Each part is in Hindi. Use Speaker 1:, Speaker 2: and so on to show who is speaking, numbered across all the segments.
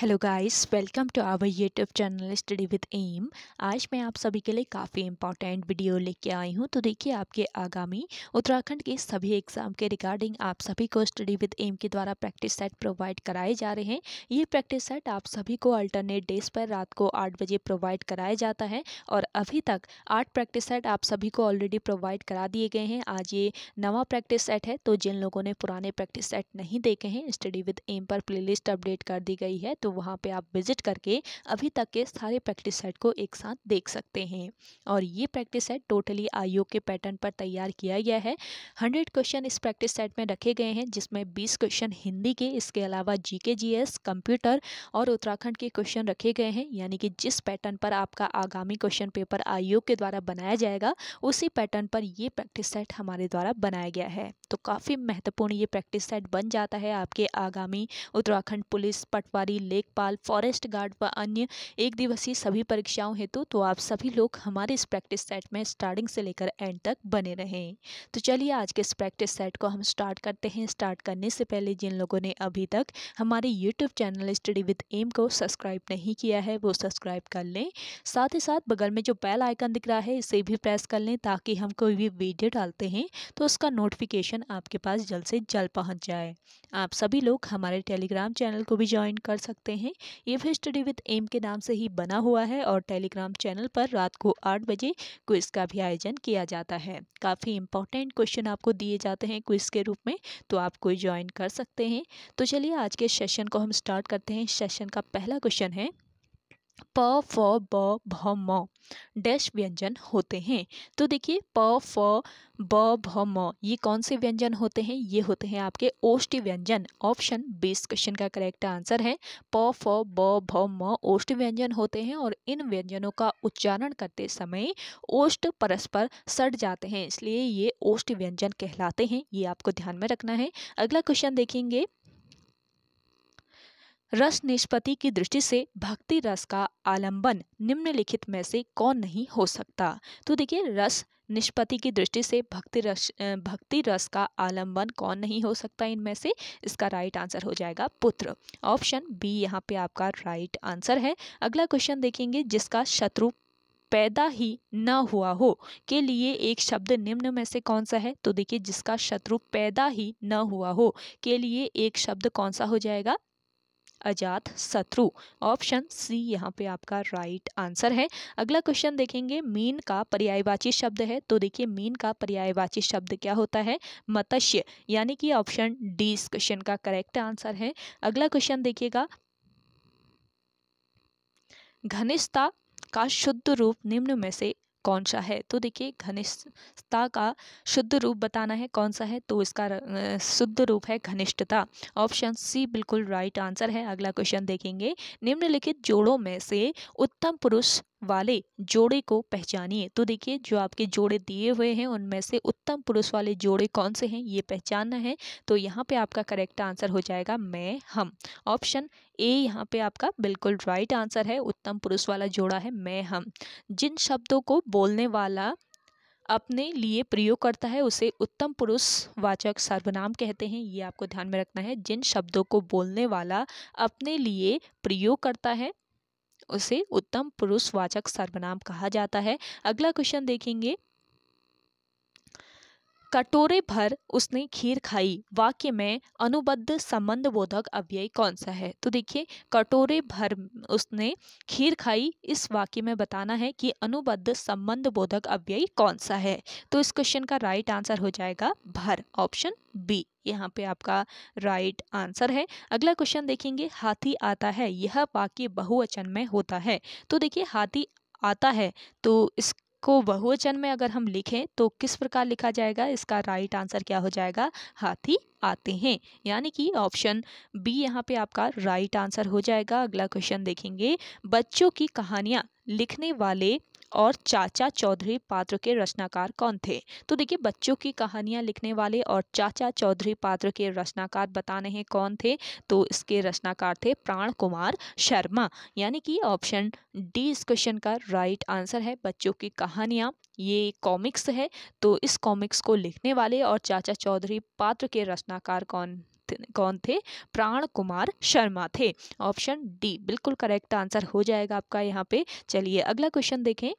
Speaker 1: Hello guys welcome to our YouTube channel study with M आज मैं आप सभी के लिए काफ़ी इंपॉर्टेंट वीडियो लेके आई हूं तो देखिए आपके आगामी उत्तराखंड के सभी एग्ज़ाम के रिगार्डिंग आप सभी को स्टडी विद एम के द्वारा प्रैक्टिस सेट प्रोवाइड कराए जा रहे हैं ये प्रैक्टिस सेट आप सभी को अल्टरनेट डेज पर रात को आठ बजे प्रोवाइड कराया जाता है और अभी तक आठ प्रैक्टिस सेट आप सभी को ऑलरेडी प्रोवाइड करा दिए गए हैं आज ये नवा प्रैक्टिस सेट है तो जिन लोगों ने पुराने प्रैक्टिस सेट नहीं देखे हैं स्टडी विद एम पर प्ले अपडेट कर दी गई है तो तो वहाँ पे आप विज़िट करके अभी तक के सारे प्रैक्टिस सेट को एक साथ देख सकते हैं और ये प्रैक्टिस सेट टोटली आयोग के पैटर्न पर तैयार किया गया है हंड्रेड क्वेश्चन इस प्रैक्टिस सेट में रखे गए हैं जिसमें बीस क्वेश्चन हिंदी के इसके अलावा जी के कंप्यूटर और उत्तराखंड के क्वेश्चन रखे गए हैं यानी कि जिस पैटर्न पर आपका आगामी क्वेश्चन पेपर आयोग के द्वारा बनाया जाएगा उसी पैटर्न पर ये प्रैक्टिस सेट हमारे द्वारा बनाया गया है तो काफ़ी महत्वपूर्ण ये प्रैक्टिस सेट बन जाता है आपके आगामी उत्तराखंड पुलिस पटवारी ले लेखपाल फॉरेस्ट गार्ड व अन्य एक दिवसीय सभी परीक्षाओं हेतु तो आप सभी लोग हमारे इस प्रैक्टिस सेट में स्टार्टिंग से लेकर एंड तक बने रहें तो चलिए आज के इस प्रैक्टिस सेट को हम स्टार्ट करते हैं स्टार्ट करने से पहले जिन लोगों ने अभी तक हमारे YouTube channel study with M को सब्सक्राइब नहीं किया है वो सब्सक्राइब कर लें साथ ही साथ बगल में जो बेल आइकन दिख रहा है इसे भी प्रेस कर लें ताकि हम कोई भी वीडियो डालते हैं तो उसका नोटिफिकेशन आपके पास जल्द से जल्द पहुंच जाए आप सभी लोग हमारे टेलीग्राम चैनल को भी ज्वाइन कर सकते सकते हैं ये स्टडी विद एम के नाम से ही बना हुआ है और टेलीग्राम चैनल पर रात को आठ बजे क्विज़ का भी आयोजन किया जाता है काफ़ी इंपॉर्टेंट क्वेश्चन आपको दिए जाते हैं क्विज़ के रूप में तो आप कोई ज्वाइन कर सकते हैं तो चलिए आज के सेशन को हम स्टार्ट करते हैं सेशन का पहला क्वेश्चन है प फ ब भ म डैश व्यंजन होते हैं तो देखिए प फ ब भ म ये कौन से व्यंजन होते हैं ये होते हैं आपके ओष्ट व्यंजन ऑप्शन बी इस क्वेश्चन का करेक्ट आंसर है प फ ब भ म ओष्ट व्यंजन होते हैं और इन व्यंजनों का उच्चारण करते समय ओष्ट परस्पर सट जाते हैं इसलिए ये ओष्ट व्यंजन कहलाते हैं ये आपको ध्यान में रखना है अगला क्वेश्चन देखेंगे रस निष्पत्ति की दृष्टि से भक्ति रस का आलंबन निम्नलिखित में से कौन नहीं हो सकता तो देखिए रस निष्पत्ति की दृष्टि से भक्ति रस भक्ति रस का आलंबन कौन नहीं हो सकता इनमें से इसका राइट आंसर हो जाएगा पुत्र ऑप्शन बी यहाँ पे आपका राइट आंसर है अगला क्वेश्चन देखेंगे जिसका शत्रु पैदा ही न हुआ हो के लिए एक शब्द निम्न में से कौन सा है तो देखिए जिसका शत्रु पैदा ही न हुआ हो के लिए एक शब्द कौन सा हो जाएगा अजात शत्रु ऑप्शन सी यहाँ पे आपका राइट आंसर है अगला क्वेश्चन देखेंगे मीन का पर्यायवाची शब्द है तो देखिए मीन का पर्यायवाची शब्द क्या होता है मत्स्य यानी कि ऑप्शन डी इस क्वेश्चन का करेक्ट आंसर है अगला क्वेश्चन देखिएगा घनिष्ठता का शुद्ध रूप निम्न में से कौन सा है तो देखिए घनिष्ठता का शुद्ध रूप बताना है कौन सा है तो इसका शुद्ध रूप है घनिष्ठता ऑप्शन सी बिल्कुल राइट आंसर है अगला क्वेश्चन देखेंगे निम्नलिखित जोड़ों में से उत्तम पुरुष वाले जोड़े को पहचानिए तो देखिए जो आपके जोड़े दिए हुए हैं उनमें से उत्तम पुरुष वाले जोड़े कौन से हैं ये पहचानना है तो यहाँ पे आपका करेक्ट आंसर हो जाएगा मैं हम ऑप्शन ए यहाँ पे आपका बिल्कुल राइट आंसर है उत्तम पुरुष वाला जोड़ा है मैं हम जिन शब्दों को बोलने वाला अपने लिए प्रयोग करता है उसे उत्तम पुरुष वाचक सर्वनाम कहते हैं ये आपको ध्यान में रखना है जिन शब्दों को बोलने वाला अपने लिए प्रयोग करता है उसे उत्तम पुरुष वाचक सर्वनाम कहा जाता है अगला क्वेश्चन देखेंगे कटोरे भर उसने खीर खाई वाक्य में अनुबद्ध संबंध बोधक अव्यय कौन सा है तो देखिए कटोरे भर उसने खीर खाई इस वाक्य में बताना है कि अनुबद्ध संबंध बोधक अव्यय कौन सा है तो इस क्वेश्चन का राइट आंसर हो जाएगा भर ऑप्शन बी यहाँ पे आपका राइट आंसर है अगला क्वेश्चन देखेंगे हाथी आता है यह वाक्य बहुवचन में होता है तो देखिए हाथी आता है तो इस को बहुवचन में अगर हम लिखें तो किस प्रकार लिखा जाएगा इसका राइट आंसर क्या हो जाएगा हाथी आते हैं यानी कि ऑप्शन बी यहाँ पे आपका राइट आंसर हो जाएगा अगला क्वेश्चन देखेंगे बच्चों की कहानियाँ लिखने वाले और चाचा चौधरी पात्र के रचनाकार कौन थे तो देखिए बच्चों की कहानियाँ लिखने वाले और चाचा चौधरी पात्र के रचनाकार बताने हैं कौन थे तो इसके रचनाकार थे प्राण कुमार शर्मा यानी कि ऑप्शन डी इस क्वेश्चन का राइट आंसर है बच्चों की कहानियाँ ये कॉमिक्स है तो इस कॉमिक्स को लिखने वाले और चाचा चौधरी पात्र के रचनाकार कौन कौन थे प्राण कुमार शर्मा थे ऑप्शन डी बिल्कुल करेक्ट आंसर हो जाएगा आपका यहाँ पे चलिए अगला क्वेश्चन देखें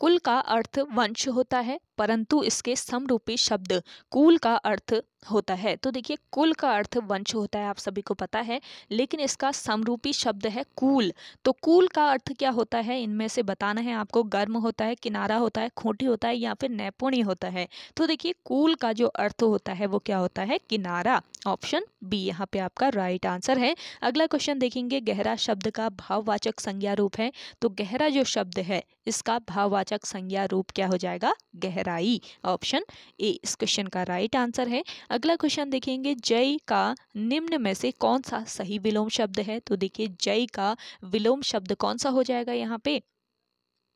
Speaker 1: कुल का अर्थ वंश होता है परंतु इसके समरूपी शब्द कुल का अर्थ होता है तो देखिए कुल का अर्थ वंश होता है आप सभी को पता है लेकिन इसका समरूपी शब्द है कूल तो कूल का अर्थ क्या होता है इनमें से बताना है आपको गर्म होता है किनारा होता है खोटी होता है या फिर नैपुणी होता है तो देखिए कुल का जो अर्थ होता है वो क्या होता है किनारा ऑप्शन बी यहाँ पे आपका राइट आंसर है अगला क्वेश्चन देखेंगे गहरा शब्द का भाववाचक संज्ञा रूप है तो गहरा जो शब्द है इसका भाववाचक संज्ञा रूप क्या हो जाएगा गहरा कराई ऑप्शन ए इस क्वेश्चन का राइट आंसर है अगला क्वेश्चन देखेंगे जय का निम्न में से कौन सा सही विलोम शब्द है तो देखिए जय का विलोम शब्द कौन सा हो जाएगा यहाँ पे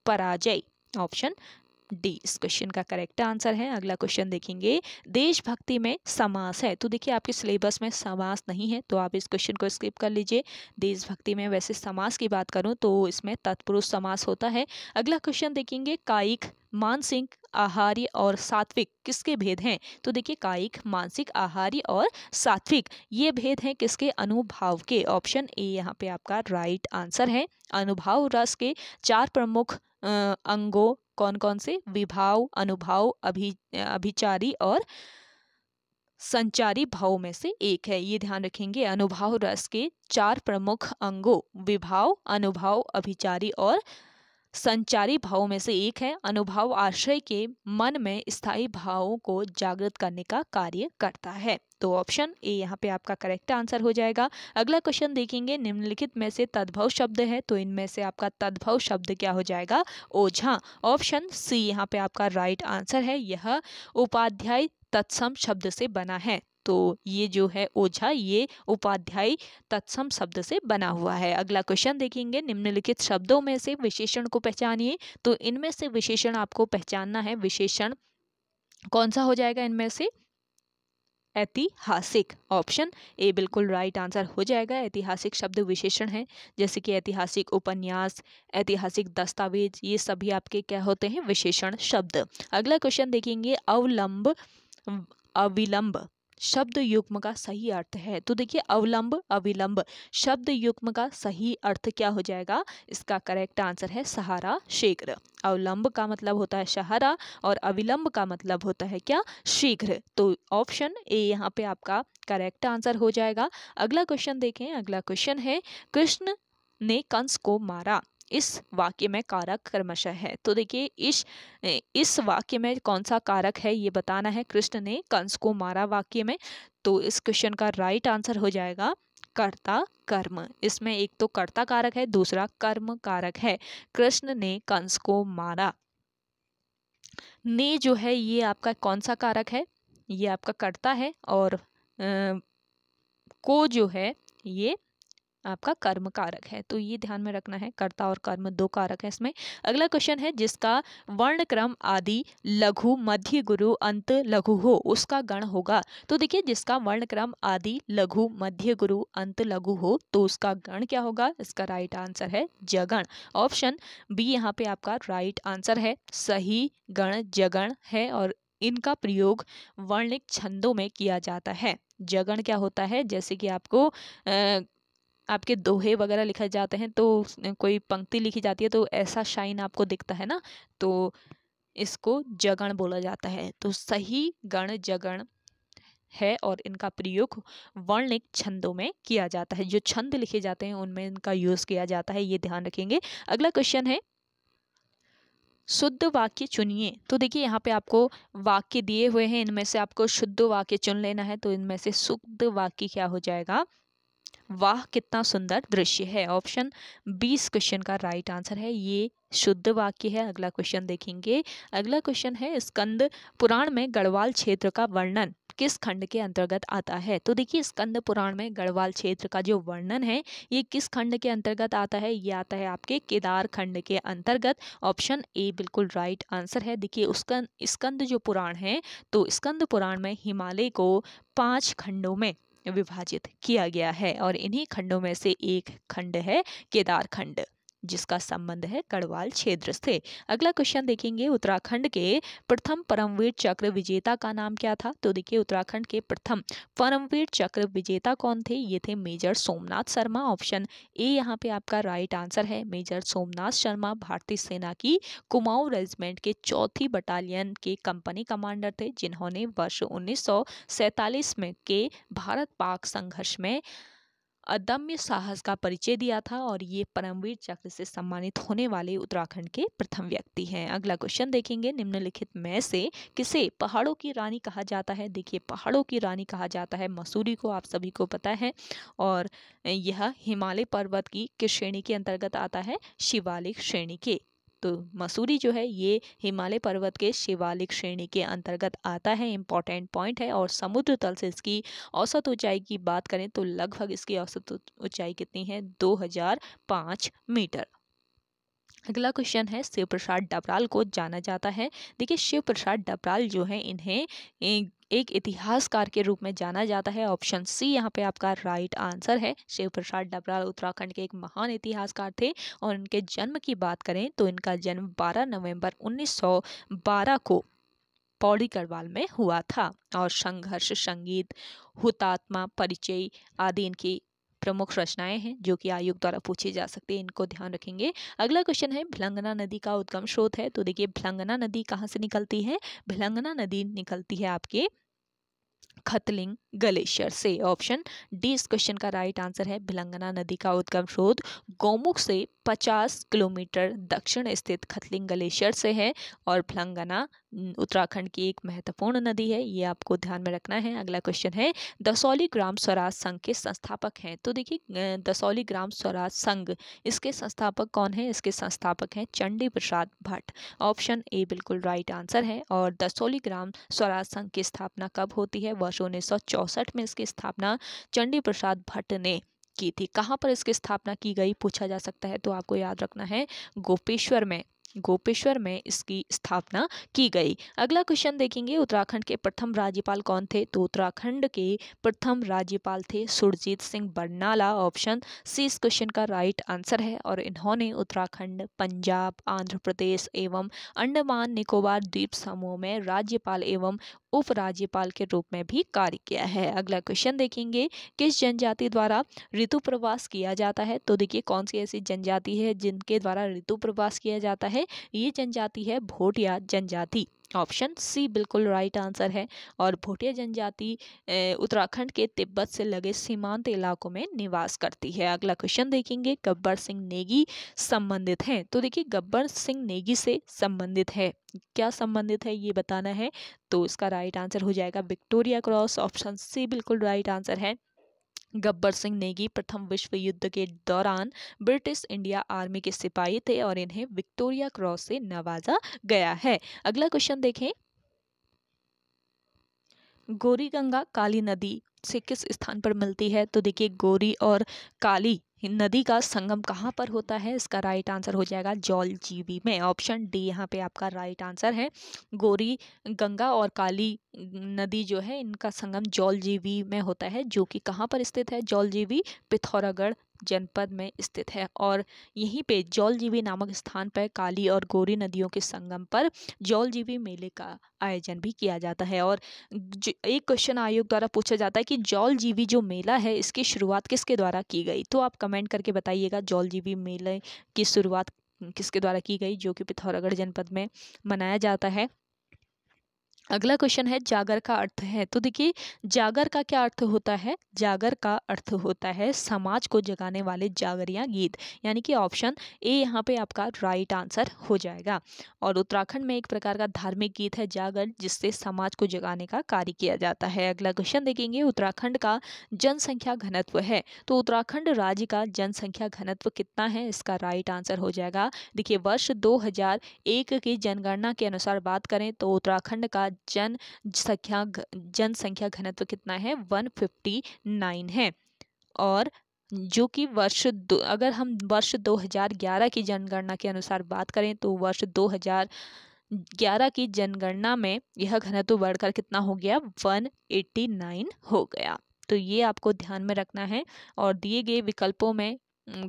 Speaker 1: पराजय ऑप्शन डी इस क्वेश्चन का करेक्ट आंसर है अगला क्वेश्चन देखेंगे देशभक्ति में समास है तो देखिए आपके सिलेबस में समास नहीं है तो आप इस क्वेश्चन को स्किप कर लीजिए देशभक्ति में वैसे समास की बात करूं तो इसमें तत्पुरुष समास होता है अगला क्वेश्चन देखेंगे कायिक मानसिक आहारी और सात्विक किसके भेद हैं तो देखिए कायिक मानसिक आहारी और सात्विक ये भेद हैं किसके अनुभाव के ऑप्शन ए यहाँ पे आपका राइट आंसर है अनुभाव रस के चार प्रमुख अंगों कौन कौन से विभाव अनुभाव अभि अभिचारी और संचारी भाव में से एक है ये ध्यान रखेंगे अनुभाव रस के चार प्रमुख अंगों विभाव अनुभाव अभिचारी और संचारी भावों में से एक है अनुभाव आश्रय के मन में स्थायी भावों को जागृत करने का कार्य करता है तो ऑप्शन ए यहाँ पे आपका करेक्ट आंसर हो जाएगा अगला क्वेश्चन देखेंगे निम्नलिखित में से तद्भव शब्द है तो इनमें से आपका तद्भव शब्द क्या हो जाएगा ओझा ऑप्शन सी यहाँ पे आपका राइट आंसर है यह उपाध्याय तत्सम शब्द से बना है तो ये जो है ओझा ये उपाध्याय तत्सम शब्द से बना हुआ है अगला क्वेश्चन देखेंगे निम्नलिखित शब्दों में से विशेषण को पहचानिए तो इनमें से विशेषण आपको पहचानना है विशेषण कौन सा हो जाएगा इनमें से ऐतिहासिक ऑप्शन ए बिल्कुल राइट आंसर हो जाएगा ऐतिहासिक शब्द विशेषण है जैसे कि ऐतिहासिक उपन्यास ऐतिहासिक दस्तावेज ये सभी आपके क्या होते हैं विशेषण शब्द अगला क्वेश्चन देखेंगे अवलंब अविलंब शब्द युग्म का सही अर्थ है तो देखिए अवलंब अविलंब शब्द युग्म का सही अर्थ क्या हो जाएगा इसका करेक्ट आंसर है सहारा शीघ्र अवलंब का मतलब होता है सहारा और अविलंब का मतलब होता है क्या शीघ्र तो ऑप्शन ए यहाँ पे आपका करेक्ट आंसर हो जाएगा अगला क्वेश्चन देखें अगला क्वेश्चन है कृष्ण ने कंस को मारा इस वाक्य में कारक कर्मशः है तो देखिए इस इस वाक्य में कौन सा कारक है ये बताना है कृष्ण ने कंस को मारा वाक्य में तो इस क्वेश्चन का राइट आंसर हो जाएगा कर्ता कर्म इसमें एक तो कर्ता कारक है दूसरा कर्म कारक है कृष्ण ने कंस को मारा ने जो है ये आपका कौन सा कारक है ये आपका कर्ता है और आ, को जो है ये आपका कर्म कारक है तो ये ध्यान में रखना है कर्ता और कर्म दो कारक है इसमें अगला क्वेश्चन है जिसका वर्ण क्रम आदि लघु मध्य गुरु अंत लघु हो उसका गण होगा तो देखिए जिसका वर्ण क्रम आदि लघु मध्य गुरु अंत लघु हो तो उसका गण क्या होगा इसका राइट आंसर है जगण ऑप्शन बी यहाँ पे आपका राइट आंसर है सही गण जगण है और इनका प्रयोग वर्णिक छंदों में किया जाता है जगण क्या होता है जैसे कि आपको आपके दोहे वगैरह लिखे जाते हैं तो कोई पंक्ति लिखी जाती है तो ऐसा शाइन आपको दिखता है ना तो इसको जगण बोला जाता है तो सही गण जगण है और इनका प्रयोग वर्णिक छंदों में किया जाता है जो छंद लिखे जाते हैं उनमें इनका यूज़ किया जाता है ये ध्यान रखेंगे अगला क्वेश्चन है शुद्ध वाक्य चुनिए तो देखिए यहाँ पे आपको वाक्य दिए हुए हैं इनमें से आपको शुद्ध वाक्य चुन लेना है तो इनमें से शुद्ध वाक्य क्या हो जाएगा वाह कितना सुंदर दृश्य है ऑप्शन बी इस क्वेश्चन का राइट आंसर है ये शुद्ध वाक्य है अगला क्वेश्चन देखेंगे अगला क्वेश्चन है स्कंद पुराण में गढ़वाल क्षेत्र का वर्णन किस खंड के अंतर्गत आता है तो देखिए स्कंद पुराण में गढ़वाल क्षेत्र का जो वर्णन है ये किस खंड के अंतर्गत आता है ये आता है आपके केदार खंड के अंतर्गत ऑप्शन ए बिल्कुल राइट आंसर है देखिए उसका स्कंद जो पुराण है तो स्कंद पुराण में हिमालय को पांच खंडों में विभाजित किया गया है और इन्हीं खंडों में से एक खंड है केदार खंड जिसका संबंध है गढ़वाल क्षेत्र से अगला क्वेश्चन देखेंगे उत्तराखंड के प्रथम परमवीर चक्र विजेता का नाम क्या था तो देखिए उत्तराखंड के प्रथम परमवीर चक्र विजेता कौन थे ये थे major Somnath Sharma option A यहाँ पे आपका राइट आंसर है मेजर सोमनाथ शर्मा भारतीय सेना की कुमाऊं रेजिमेंट के चौथी बटालियन के कंपनी कमांडर थे जिन्होंने वर्ष उन्नीस में के भारत पाक संघर्ष में अदम्य साहस का परिचय दिया था और ये परमवीर चक्र से सम्मानित होने वाले उत्तराखंड के प्रथम व्यक्ति हैं अगला क्वेश्चन देखेंगे निम्नलिखित में से किसे पहाड़ों की रानी कहा जाता है देखिए पहाड़ों की रानी कहा जाता है मसूरी को आप सभी को पता है और यह हिमालय पर्वत की किस श्रेणी के अंतर्गत आता है शिवालिक श्रेणी के तो मसूरी जो है ये हिमालय पर्वत के शिवालिक श्रेणी के अंतर्गत आता है इम्पॉर्टेंट पॉइंट है और समुद्र तल से इसकी औसत ऊंचाई की बात करें तो लगभग इसकी औसत ऊंचाई कितनी है दो मीटर अगला क्वेश्चन है शिव प्रसाद डबराल को जाना जाता है देखिए शिव प्रसाद डबराल जो है इन्हें एक इतिहासकार के रूप में जाना जाता है ऑप्शन सी यहाँ पे आपका राइट आंसर है शिव प्रसाद डबराल उत्तराखंड के एक महान इतिहासकार थे और इनके जन्म की बात करें तो इनका जन्म 12 नवंबर 1912 को पौड़ी करवाल में हुआ था और संघर्ष संगीत हुतात्मा परिचय आदि इनकी प्रमुख रचनाएं हैं जो कि आयोग द्वारा पूछी जा सकती है इनको ध्यान रखेंगे अगला क्वेश्चन है भलंगना नदी का उद्गम स्रोत है तो देखिए भलंगना नदी कहाँ से निकलती है भलंगना नदी निकलती है आपके खतलिंग ग्लेशियर से ऑप्शन डी इस क्वेश्चन का राइट आंसर है भिलंगना नदी का उद्गम स्रोत गौमुख से 50 किलोमीटर दक्षिण स्थित खतलिंग ग्लेशियर से है और भिलंगना उत्तराखंड की एक महत्वपूर्ण नदी है ये आपको ध्यान में रखना है अगला क्वेश्चन है दसौली ग्राम स्वराज संघ के संस्थापक हैं तो देखिए दसौली ग्राम स्वराज संघ इसके संस्थापक कौन है इसके संस्थापक हैं चंडी प्रसाद भट्ट ऑप्शन ए बिल्कुल राइट आंसर है और दसौली ग्राम स्वराज संघ की स्थापना कब होती है वर्ष उन्नीस सौ चौसठ में इसकी स्थापना चंडी प्रसाद भट्ट ने की थी कहाँ पर इसकी स्थापना की गई पूछा जा सकता है तो आपको याद रखना है गोपेश्वर में गोपेश्वर में इसकी स्थापना की गई अगला क्वेश्चन देखेंगे उत्तराखंड के प्रथम राज्यपाल कौन थे तो उत्तराखंड के प्रथम राज्यपाल थे सुरजीत सिंह बरनाला ऑप्शन सी इस क्वेश्चन का राइट आंसर है और इन्होंने उत्तराखंड पंजाब आंध्र प्रदेश एवं अंडमान निकोबार द्वीप समूह में राज्यपाल एवं उपराज्यपाल के रूप में भी कार्य किया है अगला क्वेश्चन देखेंगे किस जनजाति द्वारा ऋतु प्रवास किया जाता है तो देखिए कौन सी ऐसी जनजाति है जिनके द्वारा ऋतु प्रवास किया जाता है ये जनजाति है भोटिया जनजाति ऑप्शन सी बिल्कुल राइट आंसर है और भोटिया जनजाति उत्तराखंड के तिब्बत से लगे सीमांत इलाकों में निवास करती है अगला क्वेश्चन देखेंगे गब्बर सिंह नेगी संबंधित हैं तो देखिए गब्बर सिंह नेगी से संबंधित है क्या संबंधित है ये बताना है तो इसका राइट आंसर हो जाएगा विक्टोरिया क्रॉस ऑप्शन सी बिल्कुल राइट आंसर है गब्बर सिंह नेगी प्रथम विश्व युद्ध के दौरान ब्रिटिश इंडिया आर्मी के सिपाही थे और इन्हें विक्टोरिया क्रॉस से नवाजा गया है अगला क्वेश्चन देखें गोरी गंगा काली नदी से किस स्थान पर मिलती है तो देखिए गोरी और काली नदी का संगम कहाँ पर होता है इसका राइट आंसर हो जाएगा जौल जीवी में ऑप्शन डी यहाँ पे आपका राइट आंसर है गोरी गंगा और काली नदी जो है इनका संगम जौल जीवी में होता है जो कि कहाँ पर स्थित है जौल जीवी पिथौरागढ़ जनपद में स्थित है और यहीं पे जीवी नामक स्थान पर काली और गोरी नदियों के संगम पर जीवी मेले का आयोजन भी किया जाता है और एक क्वेश्चन आयोग द्वारा पूछा जाता है कि जीवी जो मेला है इसकी शुरुआत किसके द्वारा की गई तो आप कमेंट करके बताइएगा जौल जीवी मेले की शुरुआत किसके द्वारा की गई जो कि पिथौरागढ़ जनपद में मनाया जाता है अगला क्वेश्चन है जागर का अर्थ है तो देखिए जागर का क्या अर्थ होता है जागर का अर्थ होता है समाज को जगाने वाले जागरिया गीत यानी कि ऑप्शन ए यहाँ पे आपका राइट आंसर हो जाएगा और उत्तराखंड में एक प्रकार का धार्मिक गीत है जागर जिससे समाज को जगाने का कार्य किया जाता है अगला क्वेश्चन देखेंगे उत्तराखंड का जनसंख्या घनत्व है तो उत्तराखंड राज्य का जनसंख्या घनत्व कितना है इसका राइट आंसर हो जाएगा देखिए वर्ष दो की जनगणना के अनुसार बात करें तो उत्तराखंड का जन संख्या जनसंख्या घनत्व कितना है 159 है और जो कि वर्ष दो अगर हम वर्ष 2011 की जनगणना के अनुसार बात करें तो वर्ष 2011 की जनगणना में यह घनत्व बढ़कर कितना हो गया 189 हो गया तो ये आपको ध्यान में रखना है और दिए गए विकल्पों में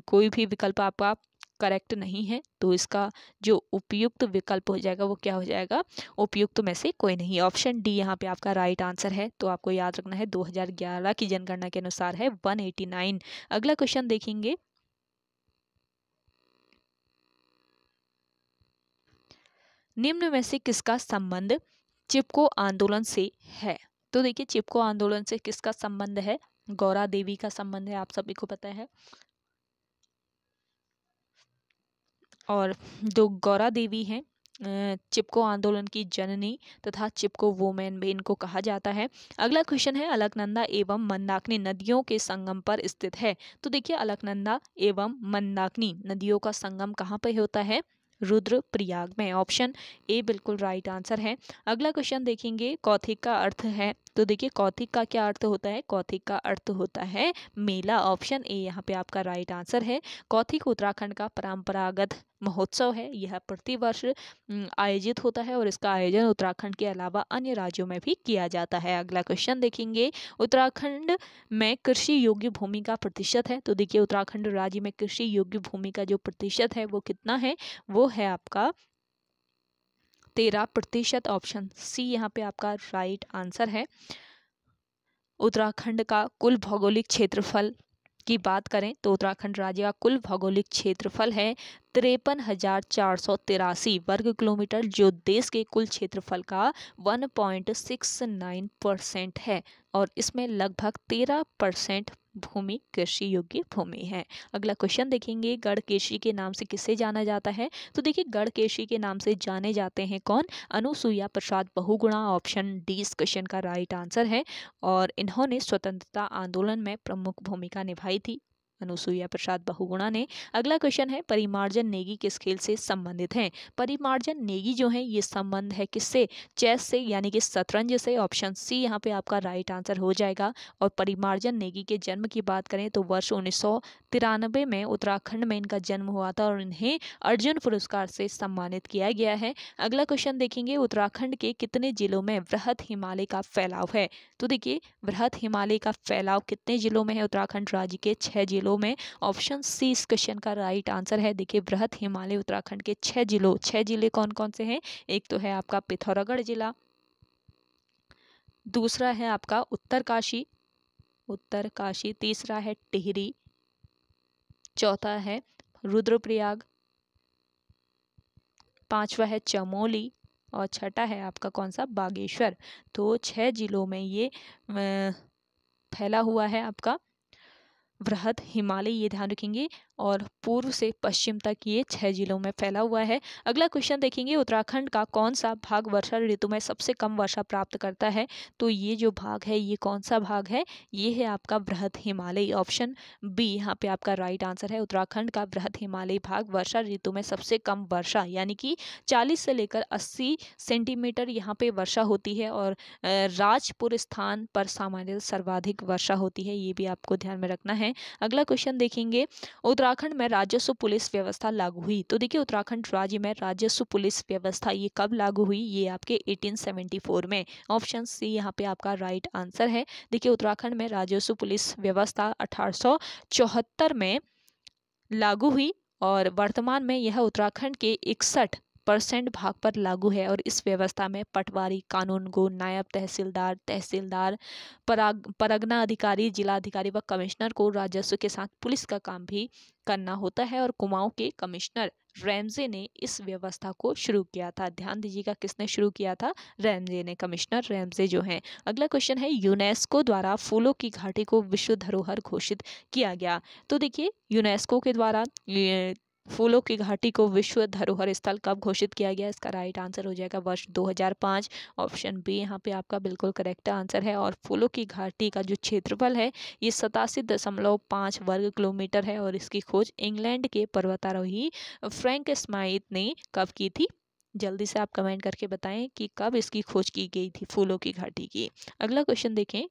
Speaker 1: कोई भी विकल्प आपका करेक्ट नहीं है तो इसका जो उपयुक्त विकल्प हो जाएगा वो क्या हो जाएगा उपयुक्त में से कोई नहीं ऑप्शन डी यहाँ पे आपका राइट आंसर है तो आपको याद रखना है 2011 की जनगणना के अनुसार है 189 अगला क्वेश्चन देखेंगे निम्न में से किसका संबंध चिपको आंदोलन से है तो देखिए चिपको आंदोलन से किसका संबंध है गौरा देवी का संबंध है आप सभी को पता है और दो गौरा देवी हैं चिपको आंदोलन की जननी तथा चिपको वोमेन भी इनको कहा जाता है अगला क्वेश्चन है अलकनंदा एवं मंदाकिनी नदियों के संगम पर स्थित है तो देखिए अलकनंदा एवं मंदाकिनी नदियों का संगम कहाँ पर होता है रुद्रप्रयाग में ऑप्शन ए बिल्कुल राइट आंसर है अगला क्वेश्चन देखेंगे कौथिक का अर्थ है तो देखिए कौथिक का क्या अर्थ होता है कौथिक का अर्थ होता है मेला ऑप्शन ए यहाँ पे आपका राइट आंसर है कौथिक उत्तराखंड का परंपरागत महोत्सव है यह प्रतिवर्ष आयोजित होता है और इसका आयोजन उत्तराखंड के अलावा अन्य राज्यों में भी किया जाता है अगला क्वेश्चन देखेंगे उत्तराखंड में कृषि योग्य भूमि का प्रतिशत है तो देखिए उत्तराखंड राज्य में कृषि योग्य भूमि का जो प्रतिशत है वो कितना है वो है आपका तेरह प्रतिशत ऑप्शन सी यहाँ पे आपका राइट आंसर है उत्तराखंड का कुल भौगोलिक क्षेत्रफल की बात करें तो उत्तराखंड राज्य का कुल भौगोलिक क्षेत्रफल है तिरपन हजार चार सौ तिरासी वर्ग किलोमीटर जो देश के कुल क्षेत्रफल का one point six nine percent है और इसमें लगभग तेरह परसेंट भूमि कृषि योग्य भूमि है अगला क्वेश्चन देखेंगे गढ़ केशी के नाम से किसे जाना जाता है तो देखिए केशी के नाम से जाने जाते हैं कौन अनुसुईया प्रसाद बहुगुणा ऑप्शन डी इस क्वेश्चन का राइट आंसर है और इन्होंने स्वतंत्रता आंदोलन में प्रमुख भूमिका निभाई थी अनुसुईया प्रसाद बहुगुणा ने अगला क्वेश्चन है परिमार्जन नेगी किस खेल से संबंधित हैं परिमार्जन नेगी जो है ये संबंध है किससे चेस से यानी कि शतरंज से ऑप्शन सी यहाँ पे आपका राइट आंसर हो जाएगा और परिमार्जन नेगी के जन्म की बात करें तो वर्ष उन्नीस में उत्तराखंड में इनका जन्म हुआ था और इन्हें अर्जुन पुरस्कार से सम्मानित किया गया है अगला क्वेश्चन देखेंगे उत्तराखंड के कितने जिलों में वृहत हिमालय का फैलाव है तो देखिए वृहत हिमालय का फैलाव कितने जिलों में है उत्तराखंड राज्य के छः जिलों जिलों में ऑप्शन सी इस क्वेश्चन का राइट आंसर है देखिए बृहत हिमालय उत्तराखंड के छह जिलों छह जिले कौन कौन से हैं एक तो है आपका पिथौरागढ़ जिला दूसरा है आपका उत्तरकाशी उत्तरकाशी तीसरा है टिहरी चौथा है रुद्रप्रयाग पांचवा है चमोली और छठा है आपका कौन सा बागेश्वर तो छह जिलों में ये फैला हुआ है आपका वृहद हिमालय ये ध्यान रखेंगे और पूर्व से पश्चिम तक ये छः जिलों में फैला हुआ है अगला क्वेश्चन देखेंगे उत्तराखंड का कौन सा भाग वर्षा ऋतु में सबसे कम वर्षा प्राप्त करता है तो ये जो भाग है ये कौन सा भाग है ये है आपका बृहद हिमालय ऑप्शन बी यहाँ पे आपका राइट आंसर है उत्तराखंड का बृहद हिमालय भाग वर्षा ऋतु में सबसे कम वर्षा यानी कि चालीस से लेकर अस्सी सेंटीमीटर यहाँ पे वर्षा होती है और राजपुर स्थान पर सामान्य सर्वाधिक वर्षा होती है ये भी आपको ध्यान में रखना है अगला क्वेश्चन देखेंगे उत्तरा उत्तराखंड में राजस्व पुलिस व्यवस्था लागू हुई तो देखिए उत्तराखंड राज्य में राजस्व पुलिस व्यवस्था ये कब लागू हुई ये आपके 1874 में ऑप्शन सी यहाँ पे आपका राइट आंसर है देखिए उत्तराखंड में राजस्व पुलिस व्यवस्था अठारह में लागू हुई और वर्तमान में यह उत्तराखंड के इकसठ परसेंट भाग पर लागू है और इस व्यवस्था में पटवारी कानून गो नायब तहसीलदार तहसीलदार पराग परगना अधिकारी जिला अधिकारी व कमिश्नर को राजस्व के साथ पुलिस का काम भी करना होता है और कुमाऊं के कमिश्नर रैमजे ने इस व्यवस्था को शुरू किया था ध्यान दीजिएगा किसने शुरू किया था रैमजे ने कमिश्नर रैमजे जो हैं अगला क्वेश्चन है यूनेस्को द्वारा फूलों की घाटी को विश्व धरोहर घोषित किया गया तो देखिए यूनेस्को के द्वारा फूलों की घाटी को विश्व धरोहर स्थल कब घोषित किया गया इसका राइट आंसर हो जाएगा वर्ष 2005 ऑप्शन बी यहाँ पे आपका बिल्कुल करेक्ट आंसर है और फूलों की घाटी का जो क्षेत्रफल है ये सतासी दशमलव पाँच वर्ग किलोमीटर है और इसकी खोज इंग्लैंड के पर्वतारोही फ्रैंक स्माइथ ने कब की थी जल्दी से आप कमेंट करके बताएं कि कब इसकी खोज की गई थी फूलों की घाटी की अगला क्वेश्चन देखें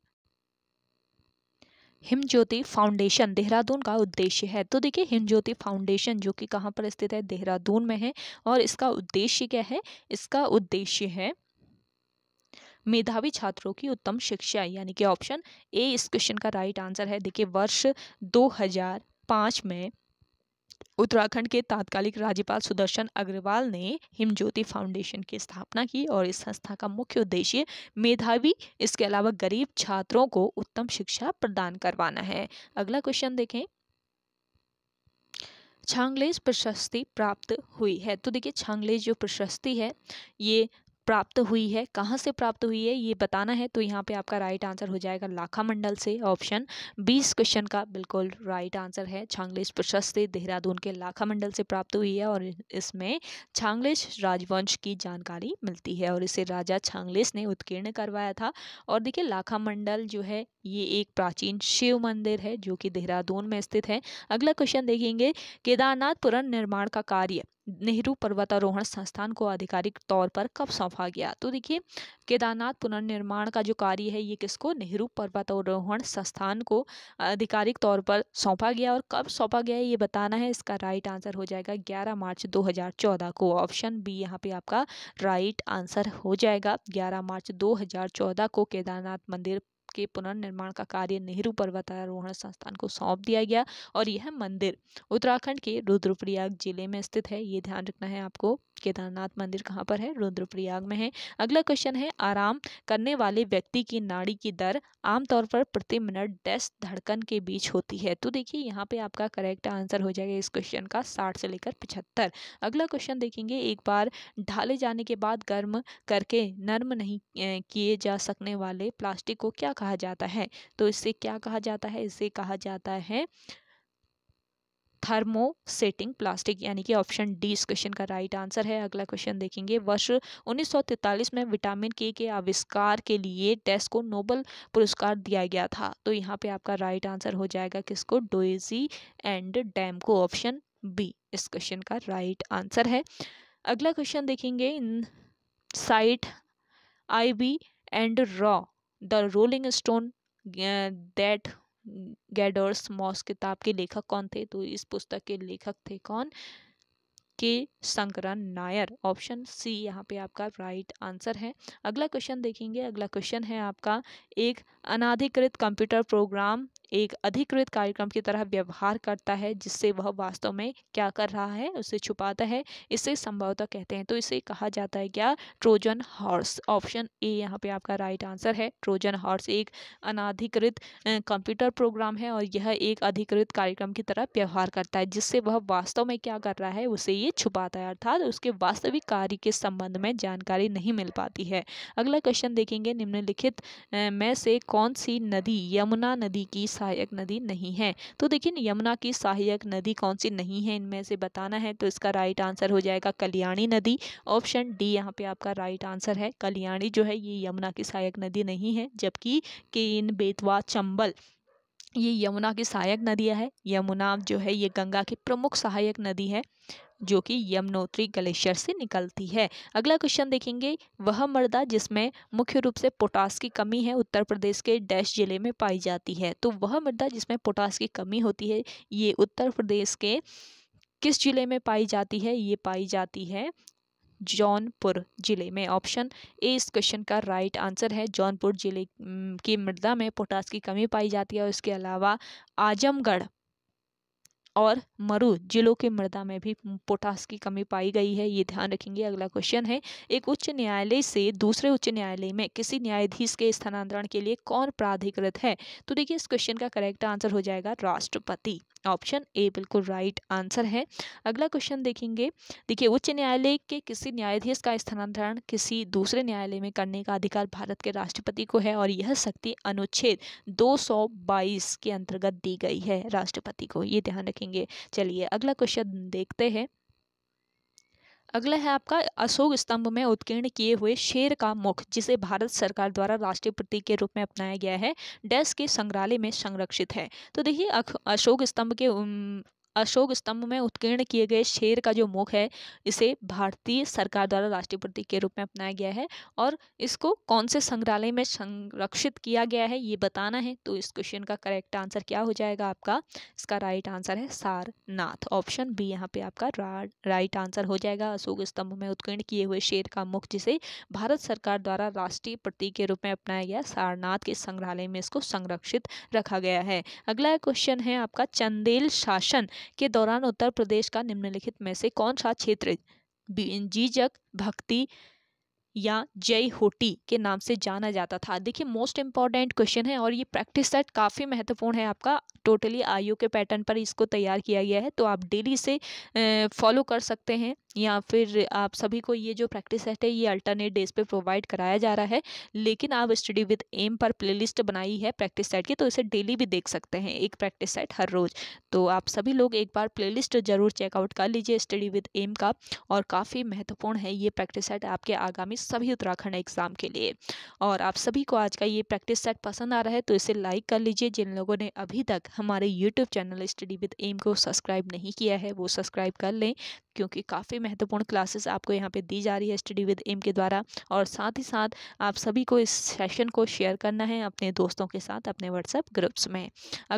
Speaker 1: हिमज्योति फाउंडेशन देहरादून का उद्देश्य है तो देखिए हिमज्योति फाउंडेशन जो कि कहाँ पर स्थित है देहरादून में है और इसका उद्देश्य क्या है इसका उद्देश्य है मेधावी छात्रों की उत्तम शिक्षा यानी कि ऑप्शन ए इस क्वेश्चन का राइट आंसर है देखिए वर्ष 2005 में उत्तराखंड के तात्कालिक राज्यपाल सुदर्शन अग्रवाल ने हिमज्योति फाउंडेशन की स्थापना की और इस संस्था का मुख्य उद्देश्य मेधावी इसके अलावा गरीब छात्रों को उत्तम शिक्षा प्रदान करवाना है अगला क्वेश्चन देखें छांगलेज प्रशस्ति प्राप्त हुई है तो देखिए छांगलेज जो प्रशस्ति है ये प्राप्त हुई है कहाँ से प्राप्त हुई है ये बताना है तो यहाँ पे आपका राइट आंसर हो जाएगा लाखा मंडल से ऑप्शन बीस क्वेश्चन का बिल्कुल राइट आंसर है छांगलेश प्रशस्ति देहरादून के लाखा मंडल से प्राप्त हुई है और इसमें छांगलेश राजवंश की जानकारी मिलती है और इसे राजा छांगलेश ने उत्कीर्ण करवाया था और देखिए लाखा मंडल जो है ये एक प्राचीन शिव मंदिर है जो कि देहरादून में स्थित है अगला क्वेश्चन देखेंगे केदारनाथ पुरन निर्माण का कार्य नेहरू पर्वतारोहण संस्थान को आधिकारिक तौर पर कब सौंपा गया तो देखिए केदारनाथ पुनर्निर्माण का जो कार्य है ये किसको नेहरू पर्वतारोहण संस्थान को आधिकारिक तौर पर सौंपा गया और कब सौंपा गया ये बताना है इसका राइट आंसर हो जाएगा 11 मार्च 2014 को ऑप्शन बी यहाँ पे आपका राइट आंसर हो जाएगा ग्यारह मार्च दो को केदारनाथ मंदिर के पुनर्निर्माण का कार्य नेहरू पर्वतारोहण संस्थान को सौंप दिया गया और यह मंदिर उत्तराखंड के रुद्रप्रयाग जिले में स्थित है ये ध्यान रखना है आपको केदारनाथ मंदिर कहाँ पर है रुद्रप्रयाग में है अगला क्वेश्चन है आराम करने वाले व्यक्ति की नाड़ी की दर आमतौर पर प्रति मिनट दस धड़कन के बीच होती है तो देखिए यहाँ पे आपका करेक्ट आंसर हो जाएगा इस क्वेश्चन का साठ से लेकर पिछहत्तर अगला क्वेश्चन देखेंगे एक बार ढाले जाने के बाद गर्म करके नर्म नहीं किए जा सकने वाले प्लास्टिक को क्या कहा जाता है तो इससे क्या कहा जाता है इससे कहा जाता है थर्मोसेटिंग प्लास्टिक यानी कि ऑप्शन डी इस क्वेश्चन का राइट आंसर है अगला क्वेश्चन देखेंगे वर्ष 1943 में विटामिन के के आविष्कार के लिए टेस्ट को नोबल पुरस्कार दिया गया था तो यहाँ पे आपका राइट आंसर हो जाएगा किसको डोएजी एंड डैम को ऑप्शन बी इस क्वेश्चन का राइट आंसर है अगला क्वेश्चन देखेंगे inside I B and रॉ the rolling stone that gathers moss किताब के लेखक कौन थे तो इस पुस्तक के लेखक थे कौन के शंकरन नायर ऑप्शन सी यहाँ पे आपका राइट आंसर है अगला क्वेश्चन देखेंगे अगला क्वेश्चन है आपका एक अनाधिकृत कंप्यूटर प्रोग्राम एक अधिकृत कार्यक्रम की तरह व्यवहार करता है जिससे वह वास्तव में क्या कर रहा है उसे छुपाता है इसे संभवतः कहते हैं तो इसे कहा जाता है क्या ट्रोजन हॉर्स ऑप्शन ए यहाँ पे आपका राइट आंसर है ट्रोजन हॉर्स एक अनाधिकृत कंप्यूटर प्रोग्राम है और यह एक अधिकृत कार्यक्रम की तरह व्यवहार करता है जिससे वह वास्तव में क्या कर रहा है उसे ये लिए छुपाता है अर्थात उसके वास्तविक कार्य के संबंध में जानकारी नहीं मिल पाती है अगला क्वेश्चन देखेंगे निम्नलिखित में से कौन सी नदी यमुना नदी की सहायक नदी नहीं है तो देखिए यमुना की सहायक नदी कौन सी नहीं है इनमें से बताना है तो इसका राइट आंसर हो जाएगा कल्याणी नदी ऑप्शन डी यहाँ पे आपका राइट आंसर है कल्याणी जो है ये यमुना की सहायक नदी नहीं है जबकि केन बेतवा चंबल ये यमुना की सहायक नदियाँ है यमुना जो है ये गंगा की प्रमुख सहायक नदी है जो कि यमुनोत्री ग्लेशियर से निकलती है अगला क्वेश्चन देखेंगे वह मृदा जिसमें मुख्य रूप से पोटास की कमी है उत्तर प्रदेश के डैश जिले में पाई जाती है तो वह मृदा जिसमें पोटास की कमी होती है ये उत्तर प्रदेश के किस जिले में पाई जाती है ये पाई जाती है जौनपुर जिले में ऑप्शन ए इस क्वेश्चन का राइट आंसर है जौनपुर जिले की मृदा में पोटास की कमी पाई जाती है और इसके अलावा आजमगढ़ और मरु जिलों के मृदा में भी पोटास की कमी पाई गई है ये ध्यान रखेंगे अगला क्वेश्चन है एक उच्च न्यायालय से दूसरे उच्च न्यायालय में किसी न्यायाधीश के स्थानांतरण के लिए कौन प्राधिकृत है तो देखिए इस क्वेश्चन का करेक्ट आंसर हो जाएगा राष्ट्रपति ऑप्शन ए बिल्कुल राइट आंसर है अगला क्वेश्चन देखेंगे देखिए उच्च न्यायालय के किसी न्यायाधीश का स्थानांतरण किसी दूसरे न्यायालय में करने का अधिकार भारत के राष्ट्रपति को है और यह शक्ति अनुच्छेद 222 के अंतर्गत दी गई है राष्ट्रपति को ये ध्यान रखें देखेंगे चलिए अगला क्वेश्चन देखते हैं अगला है आपका अशोक स्तंभ में उत्कीर्ण किए हुए शेर का मुख जिसे भारत सरकार द्वारा राष्ट्रीय प्रतीक के रूप में अपनाया गया है डेस्क के संग्रहालय में संरक्षित है तो देखिए अशोक स्तंभ के अशोक स्तंभ में उत्कीर्ण किए गए शेर का जो मुख है इसे भारतीय सरकार द्वारा राष्ट्रीय प्रतीक के रूप में अपनाया गया है और इसको कौन से संग्रहालय में संरक्षित किया गया है ये बताना है तो इस क्वेश्चन का करेक्ट आंसर क्या हो जाएगा आपका इसका राइट आंसर है सारनाथ ऑप्शन बी यहाँ पे आपका राइट आंसर हो जाएगा अशोक स्तंभ में उत्कीर्ण किए हुए शेर का मुख जिसे भारत सरकार द्वारा राष्ट्रीय प्रतीक के रूप में अपनाया गया सारनाथ के संग्रहालय में इसको संरक्षित रखा गया है अगला क्वेश्चन है आपका चंदेल शासन के दौरान उत्तर प्रदेश का निम्नलिखित में से कौन सा क्षेत्र जीजक भक्ति या जय होटी के नाम से जाना जाता था देखिए मोस्ट इम्पॉर्टेंट क्वेश्चन है और ये प्रैक्टिस सेट काफ़ी महत्वपूर्ण है आपका टोटली आयु के पैटर्न पर इसको तैयार किया गया है तो आप डेली से फॉलो कर सकते हैं या फिर आप सभी को ये जो प्रैक्टिस सेट है ये अल्टरनेट डेज पे प्रोवाइड कराया जा रहा है लेकिन आप स्टडी विद एम पर प्लेलिस्ट बनाई है प्रैक्टिस सेट की तो इसे डेली भी देख सकते हैं एक प्रैक्टिस सेट हर रोज़ तो आप सभी लोग एक बार प्लेलिस्ट ज़रूर चेकआउट कर लीजिए स्टडी विद एम का और काफ़ी महत्वपूर्ण है ये प्रैक्टिस सेट आपके आगामी सभी उत्तराखंड एग्ज़ाम के लिए और आप सभी को आज का ये प्रैक्टिस सेट पसंद आ रहा है तो इसे लाइक कर लीजिए जिन लोगों ने अभी तक हमारे YouTube channel study with M को सब्सक्राइब नहीं किया है वो सब्सक्राइब कर लें क्योंकि काफ़ी महत्वपूर्ण क्लासेस आपको यहाँ पे दी जा रही है स्टडी विद एम के द्वारा और साथ ही साथ आप सभी को इस सेशन को शेयर करना है अपने दोस्तों के साथ अपने व्हाट्सएप ग्रुप्स में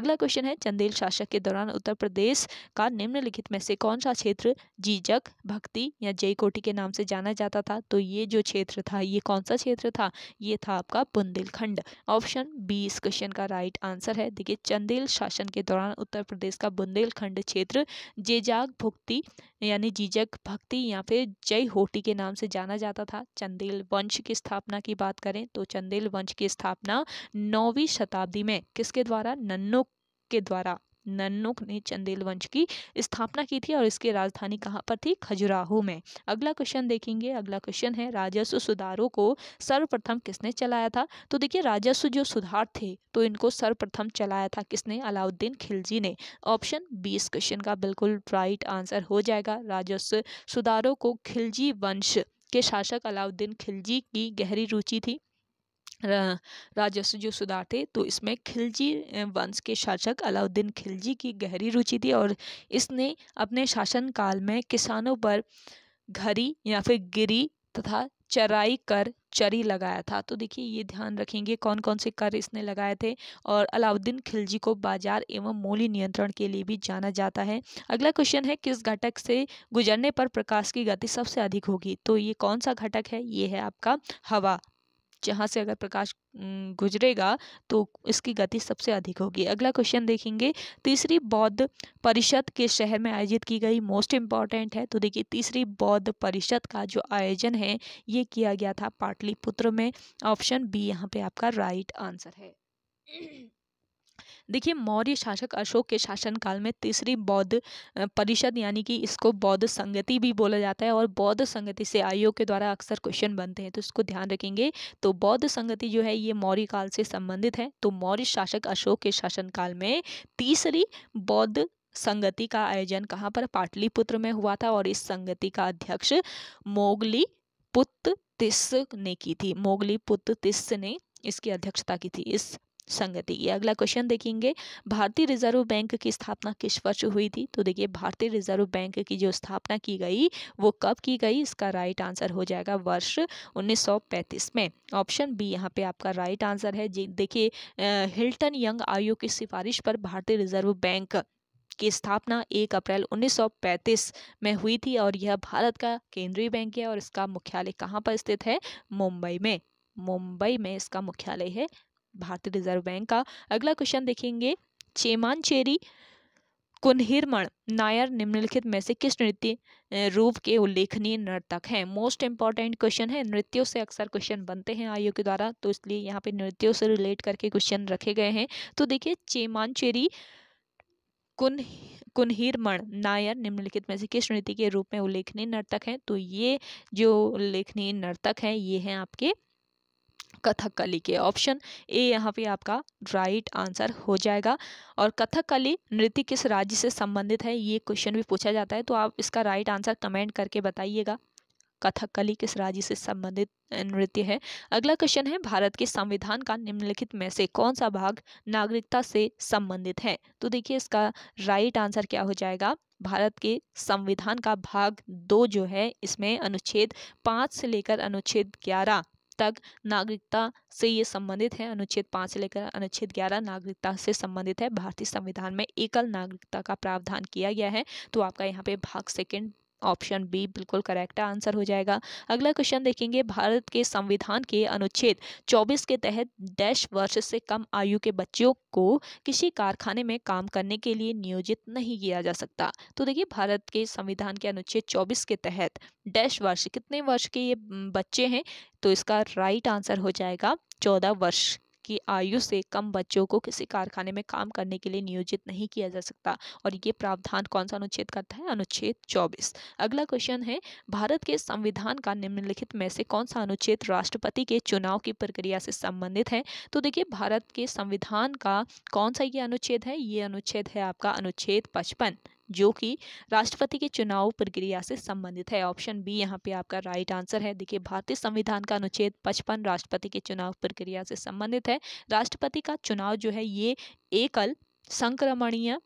Speaker 1: अगला क्वेश्चन है चंदेल शासक के दौरान उत्तर प्रदेश का निम्नलिखित में से कौन सा क्षेत्र जीजक भक्ति या जय कोटी के नाम से जाना जाता था तो ये जो क्षेत्र था ये कौन सा क्षेत्र था ये था आपका बुंदेलखंड ऑप्शन बी इस क्वेश्चन का राइट आंसर है देखिए चंदेल शासन के दौरान उत्तर प्रदेश का बुंदेलखंड क्षेत्र जेजाग भुक्ति या जीजक भक्ति या फिर जय होटी के नाम से जाना जाता था चंदेल वंश की स्थापना की बात करें तो चंदेल वंश की स्थापना नौवीं शताब्दी में किसके द्वारा नन्नो के द्वारा नन्नुक ने चंदेल वंश की स्थापना की थी और इसकी राजधानी कहाँ पर थी खजुराहो में अगला क्वेश्चन देखेंगे अगला क्वेश्चन है राजस्व सुधारों को सर्वप्रथम किसने चलाया था तो देखिए राजस्व जो सुधार थे तो इनको सर्वप्रथम चलाया था किसने अलाउद्दीन खिलजी ने ऑप्शन बी इस क्वेश्चन का बिल्कुल राइट आंसर हो जाएगा राजस्व सुधारों को खिलजी वंश के शासक अलाउद्दीन खिलजी की गहरी रुचि थी राजस्व जो सुधार थे तो इसमें खिलजी वंश के शासक अलाउद्दीन खिलजी की गहरी रुचि थी और इसने अपने शासनकाल में किसानों पर घरी या फिर गिरी तथा चराई कर चरी लगाया था तो देखिए ये ध्यान रखेंगे कौन कौन से कर इसने लगाए थे और अलाउद्दीन खिलजी को बाजार एवं मूल्य नियंत्रण के लिए भी जाना जाता है अगला क्वेश्चन है किस घटक से गुजरने पर प्रकाश की गति सबसे अधिक होगी तो ये कौन सा घटक है ये है आपका हवा जहाँ से अगर प्रकाश गुजरेगा तो इसकी गति सबसे अधिक होगी अगला क्वेश्चन देखेंगे तीसरी बौद्ध परिषद के शहर में आयोजित की गई मोस्ट इम्पॉर्टेंट है तो देखिए तीसरी बौद्ध परिषद का जो आयोजन है ये किया गया था पाटलिपुत्र में ऑप्शन बी यहाँ पे आपका राइट आंसर है देखिए मौर्य शासक अशोक के शासनकाल में तीसरी बौद्ध परिषद यानी कि इसको बौद्ध संगति भी बोला जाता है और बौद्ध संगति से आयोग के द्वारा अक्सर क्वेश्चन बनते हैं तो इसको ध्यान रखेंगे तो बौद्ध संगति जो है ये मौर्य काल से संबंधित है तो मौर्य शासक अशोक के शासनकाल में तीसरी बौद्ध संगति का आयोजन कहाँ पर पाटलिपुत्र में हुआ था और इस संगति का अध्यक्ष मोगली पुत्र तिस ने की थी मोगली पुत्र तिस ने इसकी अध्यक्षता की थी इस संगति ये अगला क्वेश्चन देखेंगे भारतीय रिजर्व बैंक की स्थापना किस वर्ष हुई थी तो देखिए भारतीय रिजर्व बैंक की जो स्थापना की गई वो कब की गई इसका राइट आंसर हो जाएगा वर्ष 1935 में ऑप्शन बी यहाँ पे आपका राइट आंसर है देखिए हिल्टन यंग आयोग की सिफारिश पर भारतीय रिजर्व बैंक की स्थापना 1 अप्रैल 1935 में हुई थी और यह भारत का केंद्रीय बैंक है और इसका मुख्यालय कहाँ पर स्थित है मुंबई में मुंबई में इसका मुख्यालय है भारतीय रिजर्व बैंक का अगला क्वेश्चन देखेंगे चेमान चेरी कुनहिरमण नायर निम्नलिखित में से किस नृत्य रूप के उल्लेखनीय नर्तक हैं मोस्ट इंपॉर्टेंट क्वेश्चन है नृत्यों से अक्सर क्वेश्चन बनते हैं आयोग के द्वारा तो इसलिए यहाँ पे नृत्यों से रिलेट करके क्वेश्चन रखे गए हैं तो देखिए चेमान चेरी कुन कुनहिरमण नायर निम्नलिखित में से किस नृत्य के रूप में उल्लेखनीय नर्तक हैं तो ये जो उल्लेखनीय नर्तक हैं ये हैं आपके कथकली के ऑप्शन ए यहाँ पे आपका राइट आंसर हो जाएगा और कथकली नृत्य किस राज्य से संबंधित है ये क्वेश्चन भी पूछा जाता है तो आप इसका राइट आंसर कमेंट करके बताइएगा कथकली किस राज्य से संबंधित नृत्य है अगला क्वेश्चन है भारत के संविधान का निम्नलिखित में से कौन सा भाग नागरिकता से संबंधित है तो देखिए इसका राइट आंसर क्या हो जाएगा भारत के संविधान का भाग दो जो है इसमें अनुच्छेद पाँच से लेकर अनुच्छेद ग्यारह तक नागरिकता से ये संबंधित है अनुच्छेद पाँच से लेकर अनुच्छेद ग्यारह नागरिकता से संबंधित है भारतीय संविधान में एकल नागरिकता का प्रावधान किया गया है तो आपका यहाँ पे भाग सेकेंड ऑप्शन बी बिल्कुल करेक्ट आंसर हो जाएगा अगला क्वेश्चन देखेंगे भारत के संविधान के अनुच्छेद 24 के तहत डैश वर्ष से कम आयु के बच्चों को किसी कारखाने में काम करने के लिए नियोजित नहीं किया जा सकता तो देखिए भारत के संविधान के अनुच्छेद 24 के तहत डैश वर्ष कितने वर्ष के ये बच्चे हैं तो इसका राइट आंसर हो जाएगा चौदह वर्ष की आयु से कम बच्चों को किसी कारखाने में काम करने के लिए नियोजित नहीं किया जा सकता और ये प्रावधान कौन सा अनुच्छेद करता है अनुच्छेद चौबीस अगला क्वेश्चन है भारत के संविधान का निम्नलिखित में से कौन सा अनुच्छेद राष्ट्रपति के चुनाव की प्रक्रिया से संबंधित है तो देखिए भारत के संविधान का कौन सा ये अनुच्छेद है ये अनुच्छेद है आपका अनुच्छेद पचपन जो कि राष्ट्रपति के चुनाव प्रक्रिया से संबंधित है ऑप्शन बी यहाँ पे आपका राइट आंसर है देखिए भारतीय संविधान का अनुच्छेद पचपन राष्ट्रपति के चुनाव प्रक्रिया से संबंधित है राष्ट्रपति का चुनाव जो है ये एकल संक्रमणीय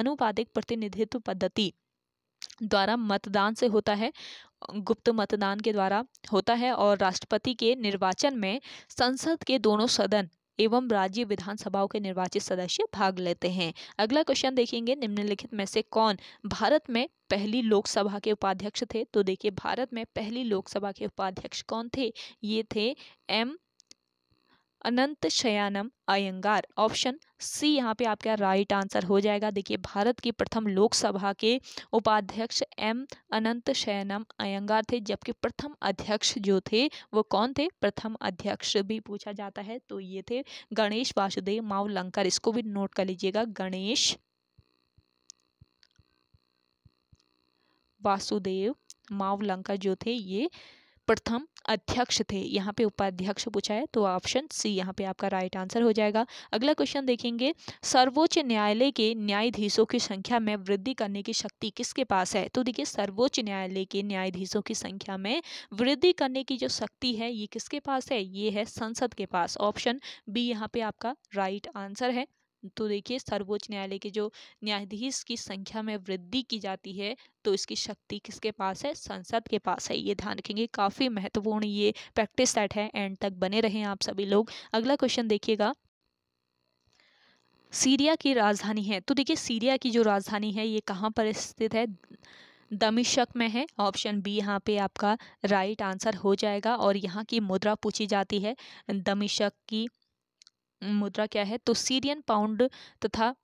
Speaker 1: अनुपातिक प्रतिनिधित्व पद्धति द्वारा मतदान से होता है गुप्त मतदान के द्वारा होता है और राष्ट्रपति के निर्वाचन में संसद के दोनों सदन एवं राज्य विधानसभाओं के निर्वाचित सदस्य भाग लेते हैं अगला क्वेश्चन देखेंगे निम्नलिखित में से कौन भारत में पहली लोकसभा के उपाध्यक्ष थे तो देखिए भारत में पहली लोकसभा के उपाध्यक्ष कौन थे ये थे M Ananthasayanam Ayyangar option C यहाँ पे आपका राइट आंसर हो जाएगा देखिए भारत की प्रथम लोकसभा के उपाध्यक्ष एम अनंत शयनम अयंगार थे जबकि प्रथम अध्यक्ष जो थे वो कौन थे प्रथम अध्यक्ष भी पूछा जाता है तो ये थे गणेश वासुदेव मावलंकर इसको भी नोट कर लीजिएगा गणेश वासुदेव मावलंकर जो थे ये प्रथम अध्यक्ष थे यहाँ पे उपाध्यक्ष पूछा है तो ऑप्शन सी यहाँ पे आपका राइट आंसर हो जाएगा अगला क्वेश्चन देखेंगे सर्वोच्च न्यायालय के न्यायाधीशों की संख्या में वृद्धि करने की शक्ति किसके पास है तो देखिए सर्वोच्च न्यायालय के न्यायाधीशों की संख्या में वृद्धि करने की जो शक्ति है ये किसके पास है ये है संसद के पास ऑप्शन बी यहाँ पे आपका राइट आंसर है तो देखिए सर्वोच्च न्यायालय के जो न्यायाधीश की संख्या में वृद्धि की जाती है तो इसकी शक्ति किसके पास है संसद के पास है ये ध्यान रखेंगे काफ़ी महत्वपूर्ण ये प्रैक्टिस सेट है एंड तक बने रहें आप सभी लोग अगला क्वेश्चन देखिएगा सीरिया की राजधानी है तो देखिए सीरिया की जो राजधानी है ये कहाँ पर स्थित है दमिशक में है ऑप्शन बी यहाँ पे आपका राइट आंसर हो जाएगा और यहाँ की मुद्रा पूछी जाती है दमिशक की मुद्रा क्या है तो सीरियन पाउंड तथा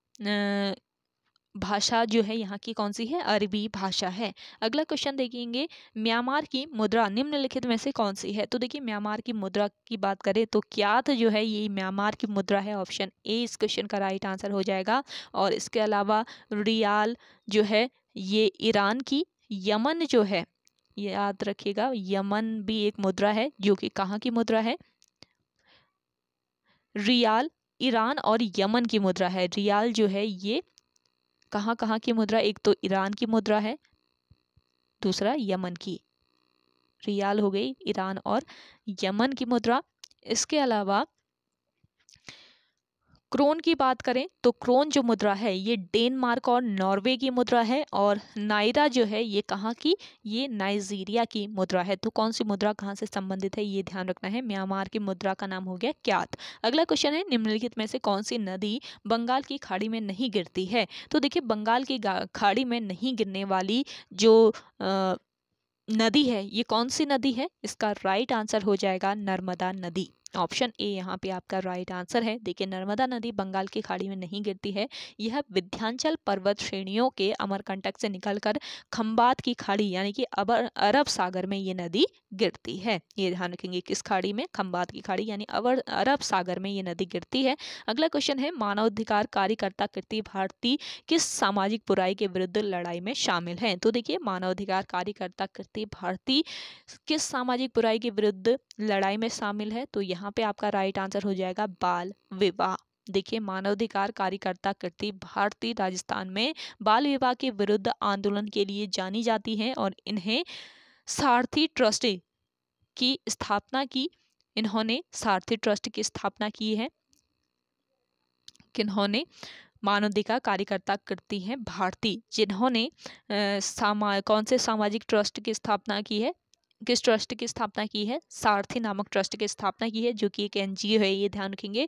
Speaker 1: भाषा जो है यहाँ की कौन सी है अरबी भाषा है अगला क्वेश्चन देखेंगे म्यांमार की मुद्रा निम्नलिखित में से कौन सी है तो देखिए म्यांमार की मुद्रा की बात करें तो क्या जो है ये म्यांमार की मुद्रा है ऑप्शन ए इस क्वेश्चन का राइट आंसर हो जाएगा और इसके अलावा रियाल जो है ये ईरान की यमन जो है याद रखिएगा यमन भी एक मुद्रा है जो कि कहाँ की मुद्रा है रियाल ईरान और यमन की मुद्रा है रियाल जो है ये कहाँ कहाँ की मुद्रा एक तो ईरान की मुद्रा है दूसरा यमन की रियाल हो गई ईरान और यमन की मुद्रा इसके अलावा क्रोन की बात करें तो क्रोन जो मुद्रा है ये डेनमार्क और नॉर्वे की मुद्रा है और नायरा जो है ये कहाँ की ये नाइजीरिया की मुद्रा है तो कौन सी मुद्रा कहाँ से संबंधित है ये ध्यान रखना है म्यांमार की मुद्रा का नाम हो गया क्यात अगला क्वेश्चन है निम्नलिखित में से कौन सी नदी बंगाल की खाड़ी में नहीं गिरती है तो देखिए बंगाल की खाड़ी में नहीं गिरने वाली जो आ, नदी है ये कौन सी नदी है इसका राइट आंसर हो जाएगा नर्मदा नदी ऑप्शन ए यहाँ पे आपका राइट आंसर है देखिए नर्मदा नदी बंगाल की खाड़ी में नहीं गिरती है यह विध्यांचल पर्वत श्रेणियों के अमरकंटक से निकलकर खम्बात की खाड़ी यानी कि अबर अरब सागर में ये नदी गिरती है ये ध्यान रखेंगे किस खाड़ी में खम्बात की खाड़ी यानी अवर अरब सागर में ये नदी गिरती है अगला क्वेश्चन है मानवाधिकार कार्यकर्ता कृति भारती किस सामाजिक बुराई के विरुद्ध लड़ाई में शामिल है तो देखिए मानवाधिकार कार्यकर्ता कृति भारती किस सामाजिक बुराई के विरुद्ध लड़ाई में शामिल है तो यहाँ यहाँ पे आपका राइट आंसर हो जाएगा बाल विवाह देखिए मानवाधिकार कार्यकर्ता कृति भारतीय राजस्थान में बाल विवाह के विरुद्ध आंदोलन के लिए जानी जाती है और इन्हें सारथी ट्रस्ट की स्थापना की इन्होंने सारथी ट्रस्ट की स्थापना की है किन्होंने मानवाधिकार कार्यकर्ता करती हैं भारती जिन्होंने सामा कौन से सामाजिक ट्रस्ट की स्थापना की है किस ट्रस्ट की स्थापना की है सारथी नामक ट्रस्ट की स्थापना की है जो कि एक एनजीओ है ये ध्यान रखेंगे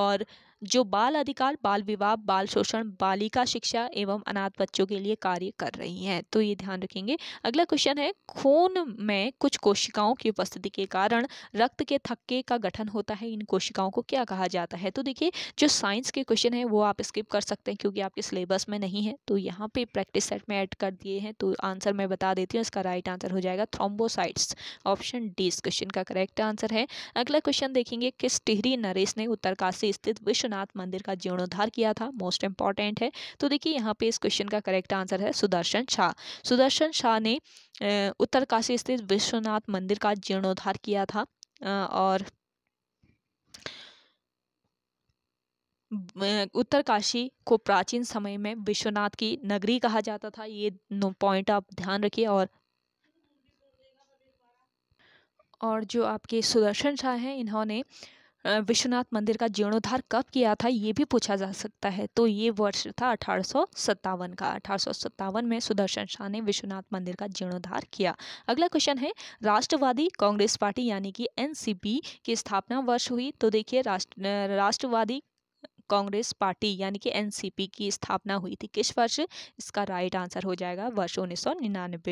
Speaker 1: और जो बाल अधिकार बाल विवाह बाल शोषण बालिका शिक्षा एवं अनाथ बच्चों के लिए कार्य कर रही हैं तो ये ध्यान रखेंगे अगला क्वेश्चन है खून में कुछ कोशिकाओं की उपस्थिति के कारण रक्त के थक्के का गठन होता है इन कोशिकाओं को क्या कहा जाता है तो देखिए जो साइंस के क्वेश्चन है वो आप स्किप कर सकते हैं क्योंकि आपके सिलेबस में नहीं है तो यहाँ पे प्रैक्टिस सेट में ऐड कर दिए हैं तो आंसर मैं बता देती हूँ इसका राइट आंसर हो जाएगा थ्रोम्बोसाइट्स ऑप्शन डी इस क्वेश्चन का करेक्ट आंसर है अगला क्वेश्चन देखेंगे किस टिहरी नरेश ने उत्तरकाशी स्थित विश्व विश्वनाथ मंदिर का जीर्णोद्धार किया था मोस्ट इंपॉर्टेंट है तो देखिए यहाँ पे इस क्वेश्चन का करेक्ट आंसर है सुदर्शन शाह सुदर्शन शाह ने उत्तरकाशी स्थित विश्वनाथ मंदिर का जीर्णोद्धार किया था और उत्तरकाशी को प्राचीन समय में विश्वनाथ की नगरी कहा जाता था ये पॉइंट आप ध्यान रखिए और और जो आपके सुदर्शन शाह हैं इन्होंने विश्वनाथ मंदिर का जीर्णोद्धार कब किया था ये भी पूछा जा सकता है तो ये वर्ष था अठारह का अठारह में सुदर्शन शाह ने विश्वनाथ मंदिर का जीर्णोद्धार किया अगला क्वेश्चन है राष्ट्रवादी कांग्रेस पार्टी यानी कि एनसीपी की स्थापना वर्ष हुई तो देखिए राष्ट्र राष्ट्रवादी कांग्रेस पार्टी यानी कि एनसीपी की स्थापना हुई थी किस वर्ष इसका राइट आंसर हो जाएगा वर्ष उन्नीस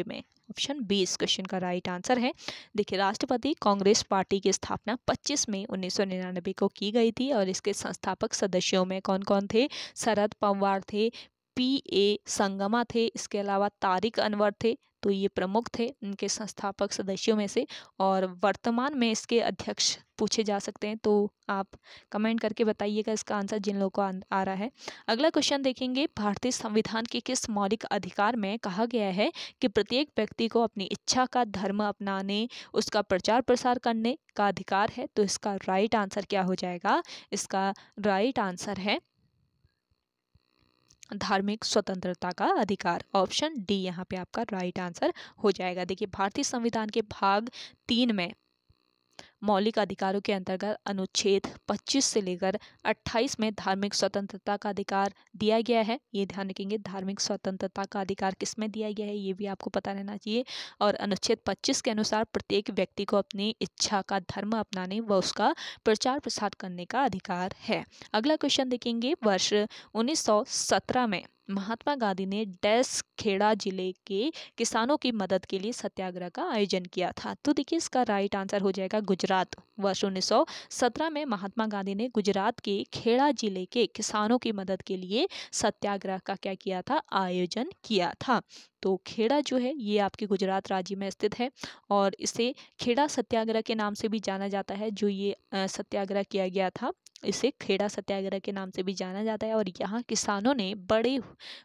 Speaker 1: में ऑप्शन बी इस क्वेश्चन का राइट आंसर है देखिए राष्ट्रपति कांग्रेस पार्टी की स्थापना 25 मई 1999 को की गई थी और इसके संस्थापक सदस्यों में कौन कौन थे शरद पवार थे पी ए संगमा थे इसके अलावा तारिक अनवर थे तो ये प्रमुख थे इनके संस्थापक सदस्यों में से और वर्तमान में इसके अध्यक्ष पूछे जा सकते हैं तो आप कमेंट करके बताइएगा इसका आंसर जिन लोगों को आ, रहा है अगला क्वेश्चन देखेंगे भारतीय संविधान के किस मौलिक अधिकार में कहा गया है कि प्रत्येक व्यक्ति को अपनी इच्छा का धर्म अपनाने उसका प्रचार प्रसार करने का अधिकार है तो इसका राइट आंसर क्या हो जाएगा इसका राइट आंसर है धार्मिक स्वतंत्रता का अधिकार ऑप्शन डी यहाँ पे आपका राइट आंसर हो जाएगा देखिए भारतीय संविधान के भाग तीन में मौलिक अधिकारों के अंतर्गत अनुच्छेद 25 से लेकर 28 में धार्मिक स्वतंत्रता का अधिकार दिया गया है ये ध्यान रखेंगे धार्मिक स्वतंत्रता का अधिकार किस में दिया गया है ये भी आपको पता रहना चाहिए और अनुच्छेद 25 के अनुसार प्रत्येक व्यक्ति को अपनी इच्छा का धर्म अपनाने व उसका प्रचार प्रसार करने का अधिकार है अगला क्वेश्चन देखेंगे वर्ष उन्नीस में महात्मा गांधी ने डैस खेड़ा जिले के किसानों की मदद के लिए सत्याग्रह का आयोजन किया था तो देखिए इसका राइट आंसर हो जाएगा गुजरात वर्ष 1917 में महात्मा गांधी ने गुजरात के खेड़ा जिले के किसानों की मदद के लिए सत्याग्रह का क्या किया था आयोजन किया था तो खेड़ा जो है ये आपके गुजरात राज्य में स्थित है और इसे खेड़ा सत्याग्रह के नाम से भी जाना जाता है जो ये सत्याग्रह किया गया था इसे खेड़ा सत्याग्रह के नाम से भी जाना जाता है और यहाँ किसानों ने बड़े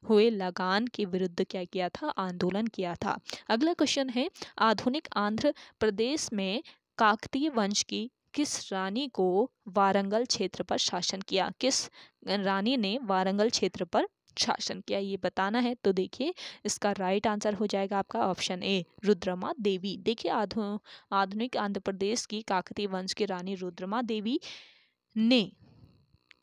Speaker 1: हुए लगान के विरुद्ध क्या किया था आंदोलन किया था अगला क्वेश्चन है आधुनिक आंध्र प्रदेश में काकतीय वंश की किस रानी को वारंगल क्षेत्र पर शासन किया किस रानी ने वारंगल क्षेत्र पर शासन किया ये बताना है तो देखिए इसका राइट आंसर हो जाएगा आपका ऑप्शन ए रुद्रमा देवी देखिए आधु आधुनिक आंध्र प्रदेश की काकती वंश की रानी रुद्रमा देवी ने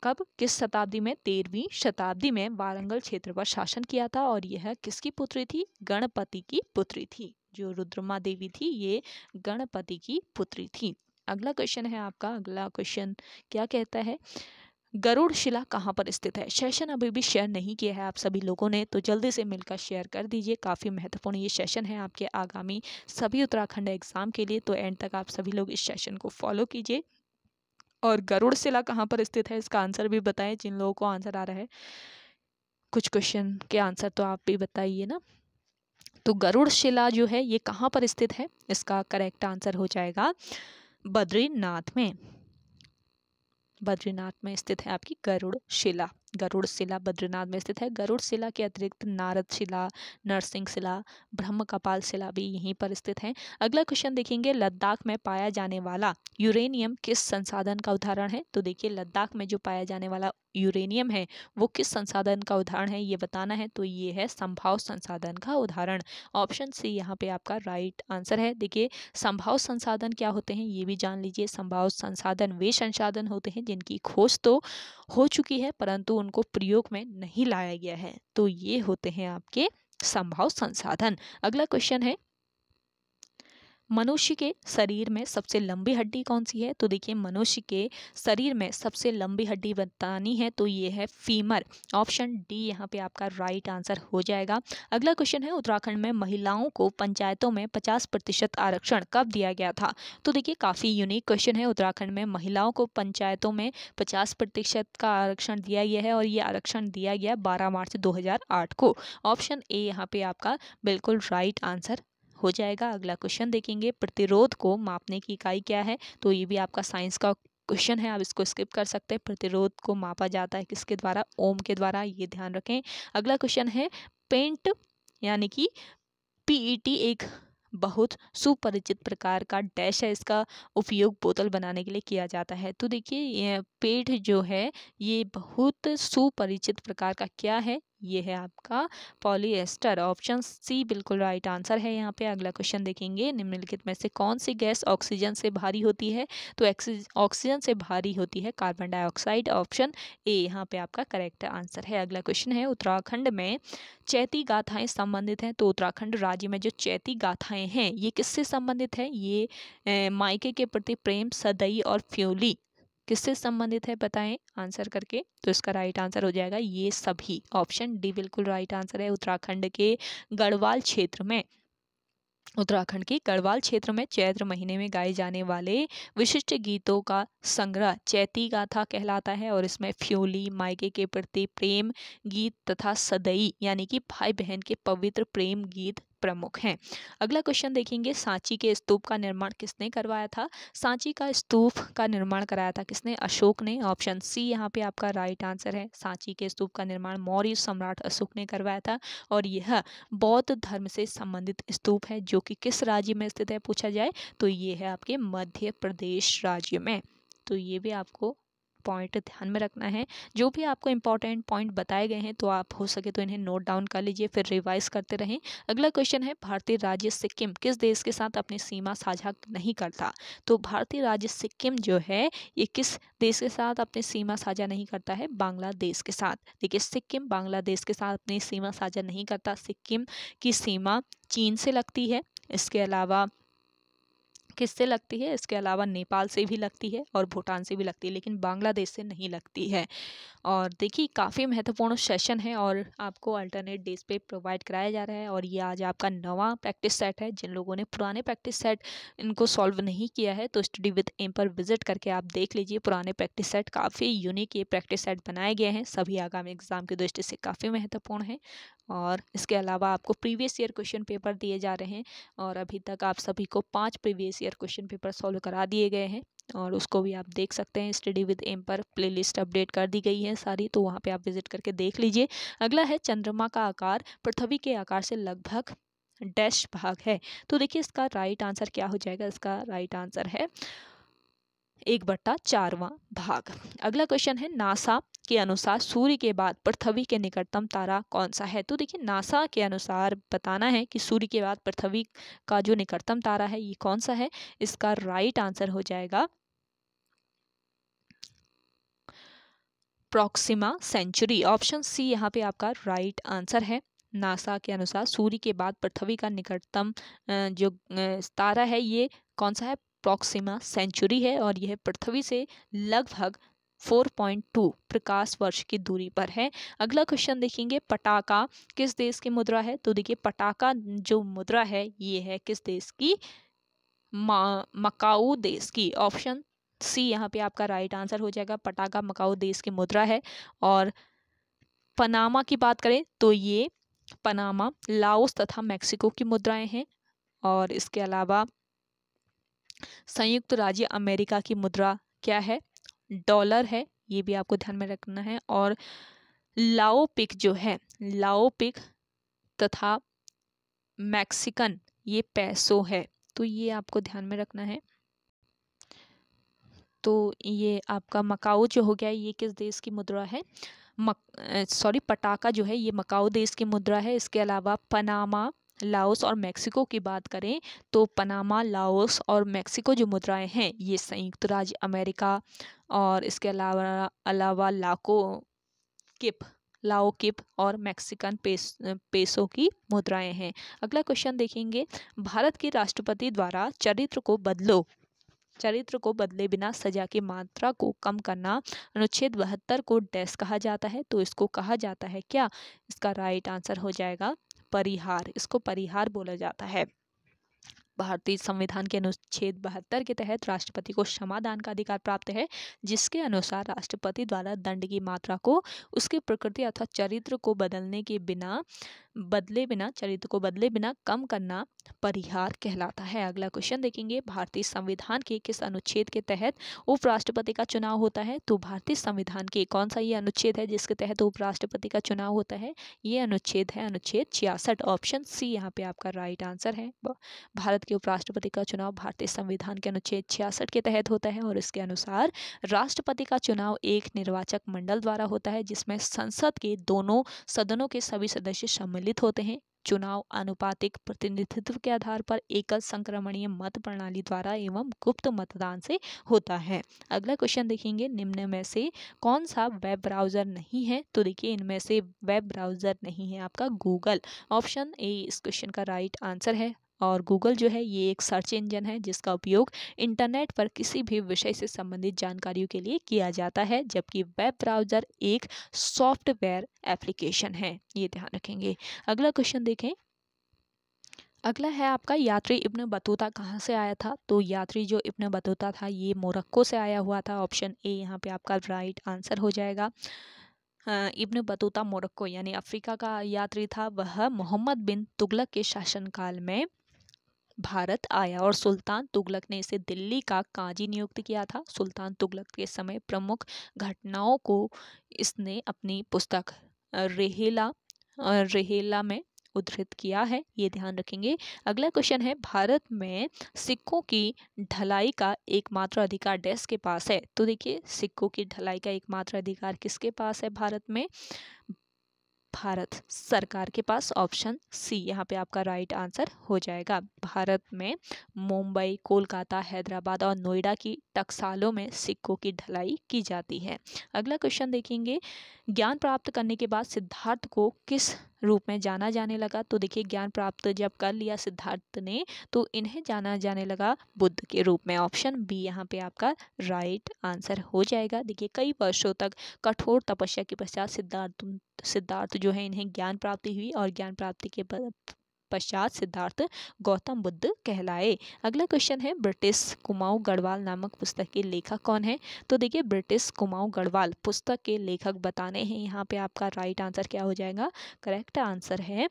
Speaker 1: कब किस शताब्दी में तेरहवीं शताब्दी में वारंगल क्षेत्र पर शासन किया था और यह किसकी पुत्री थी गणपति की पुत्री थी जो रुद्रमा देवी थी ये गणपति की पुत्री थी अगला क्वेश्चन है आपका अगला क्वेश्चन क्या कहता है गरुड़ शिला कहाँ पर स्थित है सेशन अभी भी शेयर नहीं किया है आप सभी लोगों ने तो जल्दी से मिलकर शेयर कर दीजिए काफ़ी महत्वपूर्ण ये सेशन है आपके आगामी सभी उत्तराखंड एग्ज़ाम के लिए तो एंड तक आप सभी लोग इस सेशन को फॉलो कीजिए और गरुड़ शिला कहाँ पर स्थित है इसका आंसर भी बताएं जिन लोगों को आंसर आ रहा है कुछ क्वेश्चन के आंसर तो आप भी बताइए ना तो गरुड़ शिला जो है ये कहाँ पर स्थित है इसका करेक्ट आंसर हो जाएगा बद्रीनाथ में बद्रीनाथ में स्थित है आपकी गरुड़ शिला गरुड़ शिला बद्रीनाथ में स्थित है गरुड़ शिला के अतिरिक्त नारद शिला नरसिंह शिला ब्रह्म कपाल शिला भी यहीं पर स्थित है अगला क्वेश्चन देखेंगे लद्दाख में पाया जाने वाला यूरेनियम किस संसाधन का उदाहरण है तो देखिए लद्दाख में जो पाया जाने वाला यूरेनियम है वो किस संसाधन का उदाहरण है ये बताना है तो ये है संभाव संसाधन का उदाहरण ऑप्शन सी यहाँ पे आपका राइट आंसर है देखिए संभाव संसाधन क्या होते हैं ये भी जान लीजिए संभाव संसाधन वे संसाधन होते हैं जिनकी खोज तो हो चुकी है परंतु उनको प्रयोग में नहीं लाया गया है तो ये होते हैं आपके संभाव संसाधन अगला क्वेश्चन है मनुष्य के शरीर में सबसे लंबी हड्डी कौन सी है तो देखिए मनुष्य के शरीर में सबसे लंबी हड्डी बतानी है तो ये है फीमर ऑप्शन डी यहाँ पे आपका राइट आंसर हो जाएगा अगला क्वेश्चन है उत्तराखंड में महिलाओं को पंचायतों में पचास प्रतिशत आरक्षण कब दिया गया था तो देखिए काफ़ी यूनिक क्वेश्चन है उत्तराखंड में महिलाओं को पंचायतों में पचास प्रतिशत का आरक्षण दिया गया है और ये आरक्षण दिया गया बारह मार्च दो को ऑप्शन ए यहाँ पे आपका बिल्कुल राइट आंसर हो जाएगा अगला क्वेश्चन देखेंगे प्रतिरोध को मापने की इकाई क्या है तो ये भी आपका साइंस का क्वेश्चन है आप इसको स्किप कर सकते हैं प्रतिरोध को मापा जाता है किसके द्वारा ओम के द्वारा ये ध्यान रखें अगला क्वेश्चन है पेंट यानी कि पीईटी e एक बहुत सुपरिचित प्रकार का डैश है इसका उपयोग बोतल बनाने के लिए किया जाता है तो देखिए पेट जो है ये बहुत सुपरिचित प्रकार का क्या है ये है आपका पॉलीएस्टर ऑप्शन सी बिल्कुल राइट आंसर है यहाँ पे अगला क्वेश्चन देखेंगे निम्नलिखित में से कौन सी गैस ऑक्सीजन से भारी होती है तो ऑक्सीजन से भारी होती है कार्बन डाइऑक्साइड ऑप्शन ए यहाँ पे आपका करेक्ट आंसर है अगला क्वेश्चन है उत्तराखंड में चैती गाथाएं संबंधित हैं तो उत्तराखंड राज्य में जो चैती गाथाएं हैं ये किससे संबंधित है ये माइके मायके के प्रति प्रेम सदई और फ्योली किससे संबंधित है बताएं आंसर करके तो इसका राइट आंसर हो जाएगा ये सभी ऑप्शन डी बिल्कुल राइट आंसर है उत्तराखंड के गढ़वाल क्षेत्र में उत्तराखंड के गढ़वाल क्षेत्र में चैत्र महीने में गाए जाने वाले विशिष्ट गीतों का संग्रह चैती गाथा कहलाता है और इसमें फ्योली मायके के प्रति प्रेम गीत तथा सदई यानी कि भाई बहन के पवित्र प्रेम गीत प्रमुख हैं अगला क्वेश्चन देखेंगे सांची के स्तूप का निर्माण किसने करवाया था सांची का स्तूप का निर्माण कराया था किसने अशोक ने ऑप्शन सी यहाँ पे आपका राइट आंसर है सांची के स्तूप का निर्माण मौर्य सम्राट अशोक ने करवाया था और यह बौद्ध धर्म से संबंधित स्तूप है जो कि किस राज्य में स्थित है पूछा जाए तो ये है आपके मध्य प्रदेश राज्य में तो ये भी आपको पॉइंट ध्यान में रखना है जो भी आपको इंपॉर्टेंट पॉइंट बताए गए हैं तो आप हो सके तो इन्हें नोट डाउन कर लीजिए फिर रिवाइज करते रहें अगला क्वेश्चन है भारतीय राज्य सिक्किम किस देश के साथ अपनी सीमा साझा नहीं करता तो भारतीय राज्य सिक्किम जो है ये किस देश के साथ अपनी सीमा साझा नहीं करता है बांग्लादेश के साथ देखिए सिक्किम बांग्लादेश के साथ अपनी सीमा साझा नहीं करता सिक्किम की सीमा चीन से लगती है इसके अलावा किससे लगती है इसके अलावा नेपाल से भी लगती है और भूटान से भी लगती है लेकिन बांग्लादेश से नहीं लगती है और देखिए काफ़ी महत्वपूर्ण सेशन है और आपको अल्टरनेट डेज पे प्रोवाइड कराया जा रहा है और ये आज आपका नवा प्रैक्टिस सेट है जिन लोगों ने पुराने प्रैक्टिस सेट इनको सॉल्व नहीं किया है तो स्टडी विद एम पर विजिट करके आप देख लीजिए पुराने प्रैक्टिस सेट काफ़ी यूनिक ये प्रैक्टिस सेट बनाए गए हैं सभी आगामी एग्ज़ाम की दृष्टि से काफ़ी महत्वपूर्ण है और इसके अलावा आपको प्रीवियस ईयर क्वेश्चन पेपर दिए जा रहे हैं और अभी तक आप सभी को पाँच previous year question paper solve करा दिए गए हैं और उसको भी आप देख सकते हैं स्टडी विद एम पर प्लेलिस्ट अपडेट कर दी गई है सारी तो वहाँ पे आप विजिट करके देख लीजिए अगला है चंद्रमा का आकार पृथ्वी के आकार से लगभग डैश भाग है तो देखिए इसका राइट आंसर क्या हो जाएगा इसका राइट आंसर है एक बट्टा चारवा भाग अगला क्वेश्चन है नासा के अनुसार सूर्य के बाद पृथ्वी के निकटतम तारा कौन सा है तो देखिए नासा के अनुसार बताना है कि सूर्य के बाद पृथ्वी का जो निकटतम तारा है ये कौन सा है इसका राइट आंसर हो जाएगा प्रॉक्सिमा सेंचुरी ऑप्शन सी यहाँ पे आपका राइट आंसर है नासा के अनुसार सूर्य के बाद पृथ्वी का निकटतम जो तारा है ये कौन सा है प्रॉक्सिमा सेंचुरी है और यह पृथ्वी से लगभग 4.2 प्रकाश वर्ष की दूरी पर है अगला क्वेश्चन देखेंगे पटाखा किस देश की मुद्रा है तो देखिए पटाखा जो मुद्रा है ये है किस देश की मकाऊ देश की ऑप्शन सी यहाँ पे आपका राइट आंसर हो जाएगा पटाखा मकाऊ देश की मुद्रा है और पनामा की बात करें तो ये पनामा लाओस तथा मेक्सिको की मुद्राएं हैं और इसके अलावा संयुक्त राज्य अमेरिका की मुद्रा क्या है डॉलर है ये भी आपको ध्यान में रखना है और लाओपिक जो है लाओपिक तथा मैक्सिकन ये पैसो है तो ये आपको ध्यान में रखना है तो ये आपका मकाओ जो हो गया ये किस देश की मुद्रा है सॉरी पटाखा जो है ये मकाओ देश की मुद्रा है इसके अलावा पनामा लाओस और मैक्सिको की बात करें तो पनामा लाओस और मैक्सिको जो मुद्राएं हैं ये संयुक्त राज्य अमेरिका और इसके अलावा अलावा लाको किप लाओ किप और मैक्सिकन पेस पेसो की मुद्राएं हैं अगला क्वेश्चन देखेंगे भारत के राष्ट्रपति द्वारा चरित्र को बदलो चरित्र को बदले बिना सजा की मात्रा को कम करना अनुच्छेद बहत्तर को डेस कहा जाता है तो इसको कहा जाता है क्या इसका राइट आंसर हो जाएगा परिहार इसको परिहार बोला जाता है भारतीय संविधान के अनुच्छेद बहत्तर के तहत राष्ट्रपति को क्षमादान का अधिकार प्राप्त है जिसके अनुसार राष्ट्रपति द्वारा दंड की मात्रा को उसकी प्रकृति अथवा चरित्र को बदलने के बिना बदले बिना चरित्र को बदले बिना कम करना परिहार कहलाता है अगला क्वेश्चन देखेंगे भारतीय संविधान के किस अनुच्छेद के तहत उपराष्ट्रपति का चुनाव होता है तो भारतीय संविधान के कौन सा ये अनुच्छेद है जिसके तहत उपराष्ट्रपति का चुनाव होता है ये अनुच्छेद है अनुच्छेद छियासठ ऑप्शन सी यहाँ पे आपका राइट आंसर है भारत के उपराष्ट्रपति का चुनाव भारतीय संविधान के अनुच्छेद छियासठ के तहत होता है और इसके अनुसार राष्ट्रपति का चुनाव एक निर्वाचक मंडल द्वारा होता है जिसमें संसद के दोनों सदनों के सभी सदस्य सम्मिलित सम्मिलित होते हैं चुनाव अनुपातिक प्रतिनिधित्व के आधार पर एकल संक्रमणीय मत प्रणाली द्वारा एवं गुप्त मतदान से होता है अगला क्वेश्चन देखेंगे निम्न में से कौन सा वेब ब्राउज़र नहीं है तो देखिए इनमें से वेब ब्राउज़र नहीं है आपका गूगल ऑप्शन ए इस क्वेश्चन का राइट आंसर है और गूगल जो है ये एक सर्च इंजन है जिसका उपयोग इंटरनेट पर किसी भी विषय से संबंधित जानकारियों के लिए किया जाता है जबकि वेब ब्राउज़र एक सॉफ्टवेयर एप्लीकेशन है ये ध्यान रखेंगे अगला क्वेश्चन देखें अगला है आपका यात्री इब्न बतूता कहाँ से आया था तो यात्री जो इब्न बतूता था ये मोरक्को से आया हुआ था ऑप्शन ए यहाँ पे आपका राइट आंसर हो जाएगा इब्न बतूता मोरक्को यानी अफ्रीका का यात्री था वह मोहम्मद बिन तुगलक के शासनकाल में भारत आया और सुल्तान तुगलक ने इसे दिल्ली का काजी नियुक्त किया था सुल्तान तुगलक के समय प्रमुख घटनाओं को इसने अपनी पुस्तक रेहेला रेहेला में उद्धृत किया है ये ध्यान रखेंगे अगला क्वेश्चन है भारत में सिक्कों की ढलाई का एकमात्र अधिकार डैश के पास है तो देखिए सिक्कों की ढलाई का एकमात्र अधिकार किसके पास है भारत में भारत सरकार के पास ऑप्शन सी यहाँ पे आपका राइट आंसर हो जाएगा भारत में मुंबई कोलकाता हैदराबाद और नोएडा की टकसालों में सिक्कों की ढलाई की जाती है अगला क्वेश्चन देखेंगे ज्ञान प्राप्त करने के बाद सिद्धार्थ को किस रूप में जाना जाने लगा तो देखिए ज्ञान प्राप्त जब कर लिया सिद्धार्थ ने तो इन्हें जाना जाने लगा बुद्ध के रूप में ऑप्शन बी यहाँ पे आपका राइट आंसर हो जाएगा देखिए कई वर्षों तक कठोर तपस्या के पश्चात सिद्धार्थ सिद्धार्थ जो है इन्हें ज्ञान प्राप्ति हुई और ज्ञान प्राप्ति के पश्चात सिद्धार्थ गौतम बुद्ध कहलाए अगला क्वेश्चन है ब्रिटिश कुमाऊं गढ़वाल नामक पुस्तक के लेखक कौन है तो देखिए ब्रिटिश कुमाऊं गढ़वाल पुस्तक के लेखक बताने हैं यहाँ पे आपका राइट आंसर क्या हो जाएगा करेक्ट आंसर है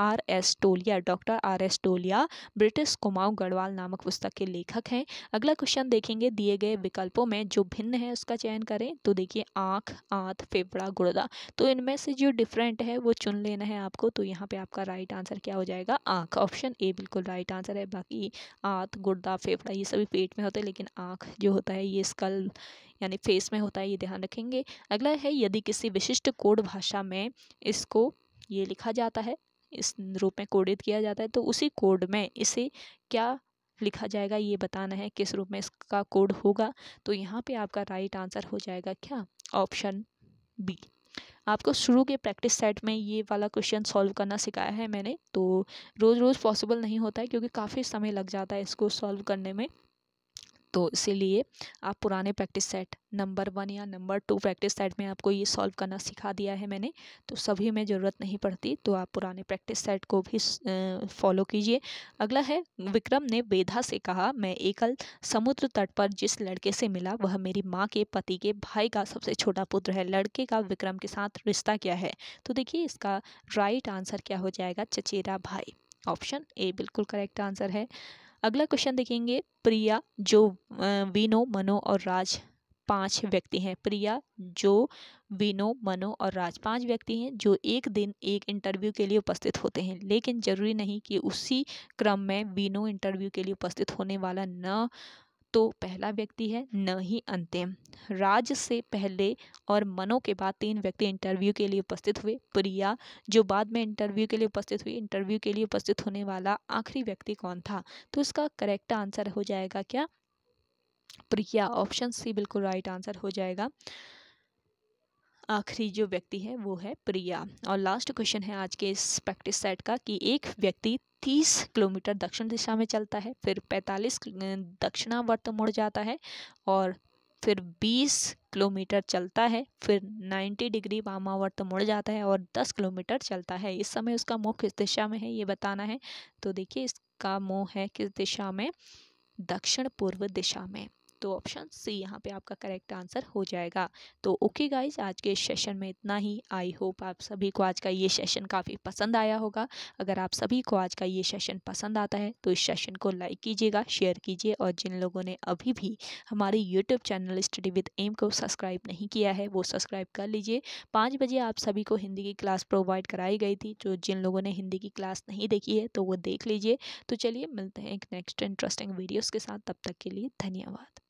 Speaker 1: R S Tolia doctor R S Tolia British Kumaon Garhwal नामक पुस्तक के लेखक हैं अगला क्वेश्चन देखेंगे दिए गए हम्म। विकल्पों में जो भिन्न है उसका चयन करें तो देखिए आँख आंत फेफड़ा गुड़दा तो इनमें से जो डिफरेंट है वो चुन लेना है आपको तो यहाँ पे आपका राइट आंसर क्या हो जाएगा आँख ऑप्शन ए बिल्कुल राइट आंसर है बाकी आंत गुड़दा फेफड़ा ये सभी पेट में होते हैं लेकिन आँख जो होता है ये स्कल यानी फेस में होता है ये ध्यान रखेंगे अगला है यदि किसी विशिष्ट कोड भाषा में इसको ये लिखा जाता है इस रूप में कोडित किया जाता है तो उसी कोड में इसे क्या लिखा जाएगा ये बताना है किस रूप में इसका कोड होगा तो यहाँ पे आपका राइट आंसर हो जाएगा क्या ऑप्शन बी आपको शुरू के प्रैक्टिस सेट में ये वाला क्वेश्चन सॉल्व करना सिखाया है मैंने तो रोज़ रोज़ पॉसिबल नहीं होता है क्योंकि काफ़ी समय लग जाता है इसको सॉल्व करने में तो इसीलिए आप पुराने प्रैक्टिस सेट नंबर वन या नंबर टू प्रैक्टिस सेट में आपको ये सॉल्व करना सिखा दिया है मैंने तो सभी में ज़रूरत नहीं पड़ती तो आप पुराने प्रैक्टिस सेट को भी फॉलो कीजिए अगला है विक्रम ने वेधा से कहा मैं एकल समुद्र तट पर जिस लड़के से मिला वह मेरी माँ के पति के भाई का सबसे छोटा पुत्र है लड़के का विक्रम के साथ रिश्ता क्या है तो देखिए इसका राइट आंसर क्या हो जाएगा चचेरा भाई ऑप्शन ए बिल्कुल करेक्ट आंसर है अगला क्वेश्चन देखेंगे प्रिया जो विनो मनो और राज पांच व्यक्ति हैं प्रिया जो विनो मनो और राज पांच व्यक्ति हैं जो एक दिन एक इंटरव्यू के लिए उपस्थित होते हैं लेकिन जरूरी नहीं कि उसी क्रम में विनो इंटरव्यू के लिए उपस्थित होने वाला न तो पहला व्यक्ति है न ही अंतिम राज से पहले और मनो के बाद तीन व्यक्ति इंटरव्यू के लिए उपस्थित हुए प्रिया जो बाद में इंटरव्यू के लिए उपस्थित हुई इंटरव्यू के लिए उपस्थित होने वाला आखिरी व्यक्ति कौन था तो इसका करेक्ट आंसर हो जाएगा क्या प्रिया ऑप्शन सी बिल्कुल राइट आंसर हो जाएगा आखिरी जो व्यक्ति है वो है प्रिया और लास्ट क्वेश्चन है आज के इस प्रैक्टिस सेट का कि एक व्यक्ति तीस किलोमीटर दक्षिण दिशा में चलता है फिर पैंतालीस दक्षिणावर्त मुड़ जाता है और फिर बीस किलोमीटर चलता है फिर नाइन्टी डिग्री वामावर्त मुड़ जाता है और दस किलोमीटर चलता है इस समय उसका मुँह किस दिशा में है ये बताना है तो देखिए इसका मुँह है किस दिशा में दक्षिण पूर्व दिशा में तो ऑप्शन सी यहाँ पे आपका करेक्ट आंसर हो जाएगा तो ओके गाइज आज के सेशन में इतना ही आई होप आप सभी को आज का ये सेशन काफ़ी पसंद आया होगा अगर आप सभी को आज का ये सेशन पसंद आता है तो इस सेशन को लाइक कीजिएगा शेयर कीजिए और जिन लोगों ने अभी भी हमारे YouTube channel study with M को सब्सक्राइब नहीं किया है वो सब्सक्राइब कर लीजिए पाँच बजे आप सभी को हिंदी की क्लास प्रोवाइड कराई गई थी जो जिन लोगों ने हिंदी की क्लास नहीं देखी है तो वो देख लीजिए तो चलिए मिलते हैं एक नेक्स्ट इंटरेस्टिंग वीडियोज़ के साथ तब तक के लिए धन्यवाद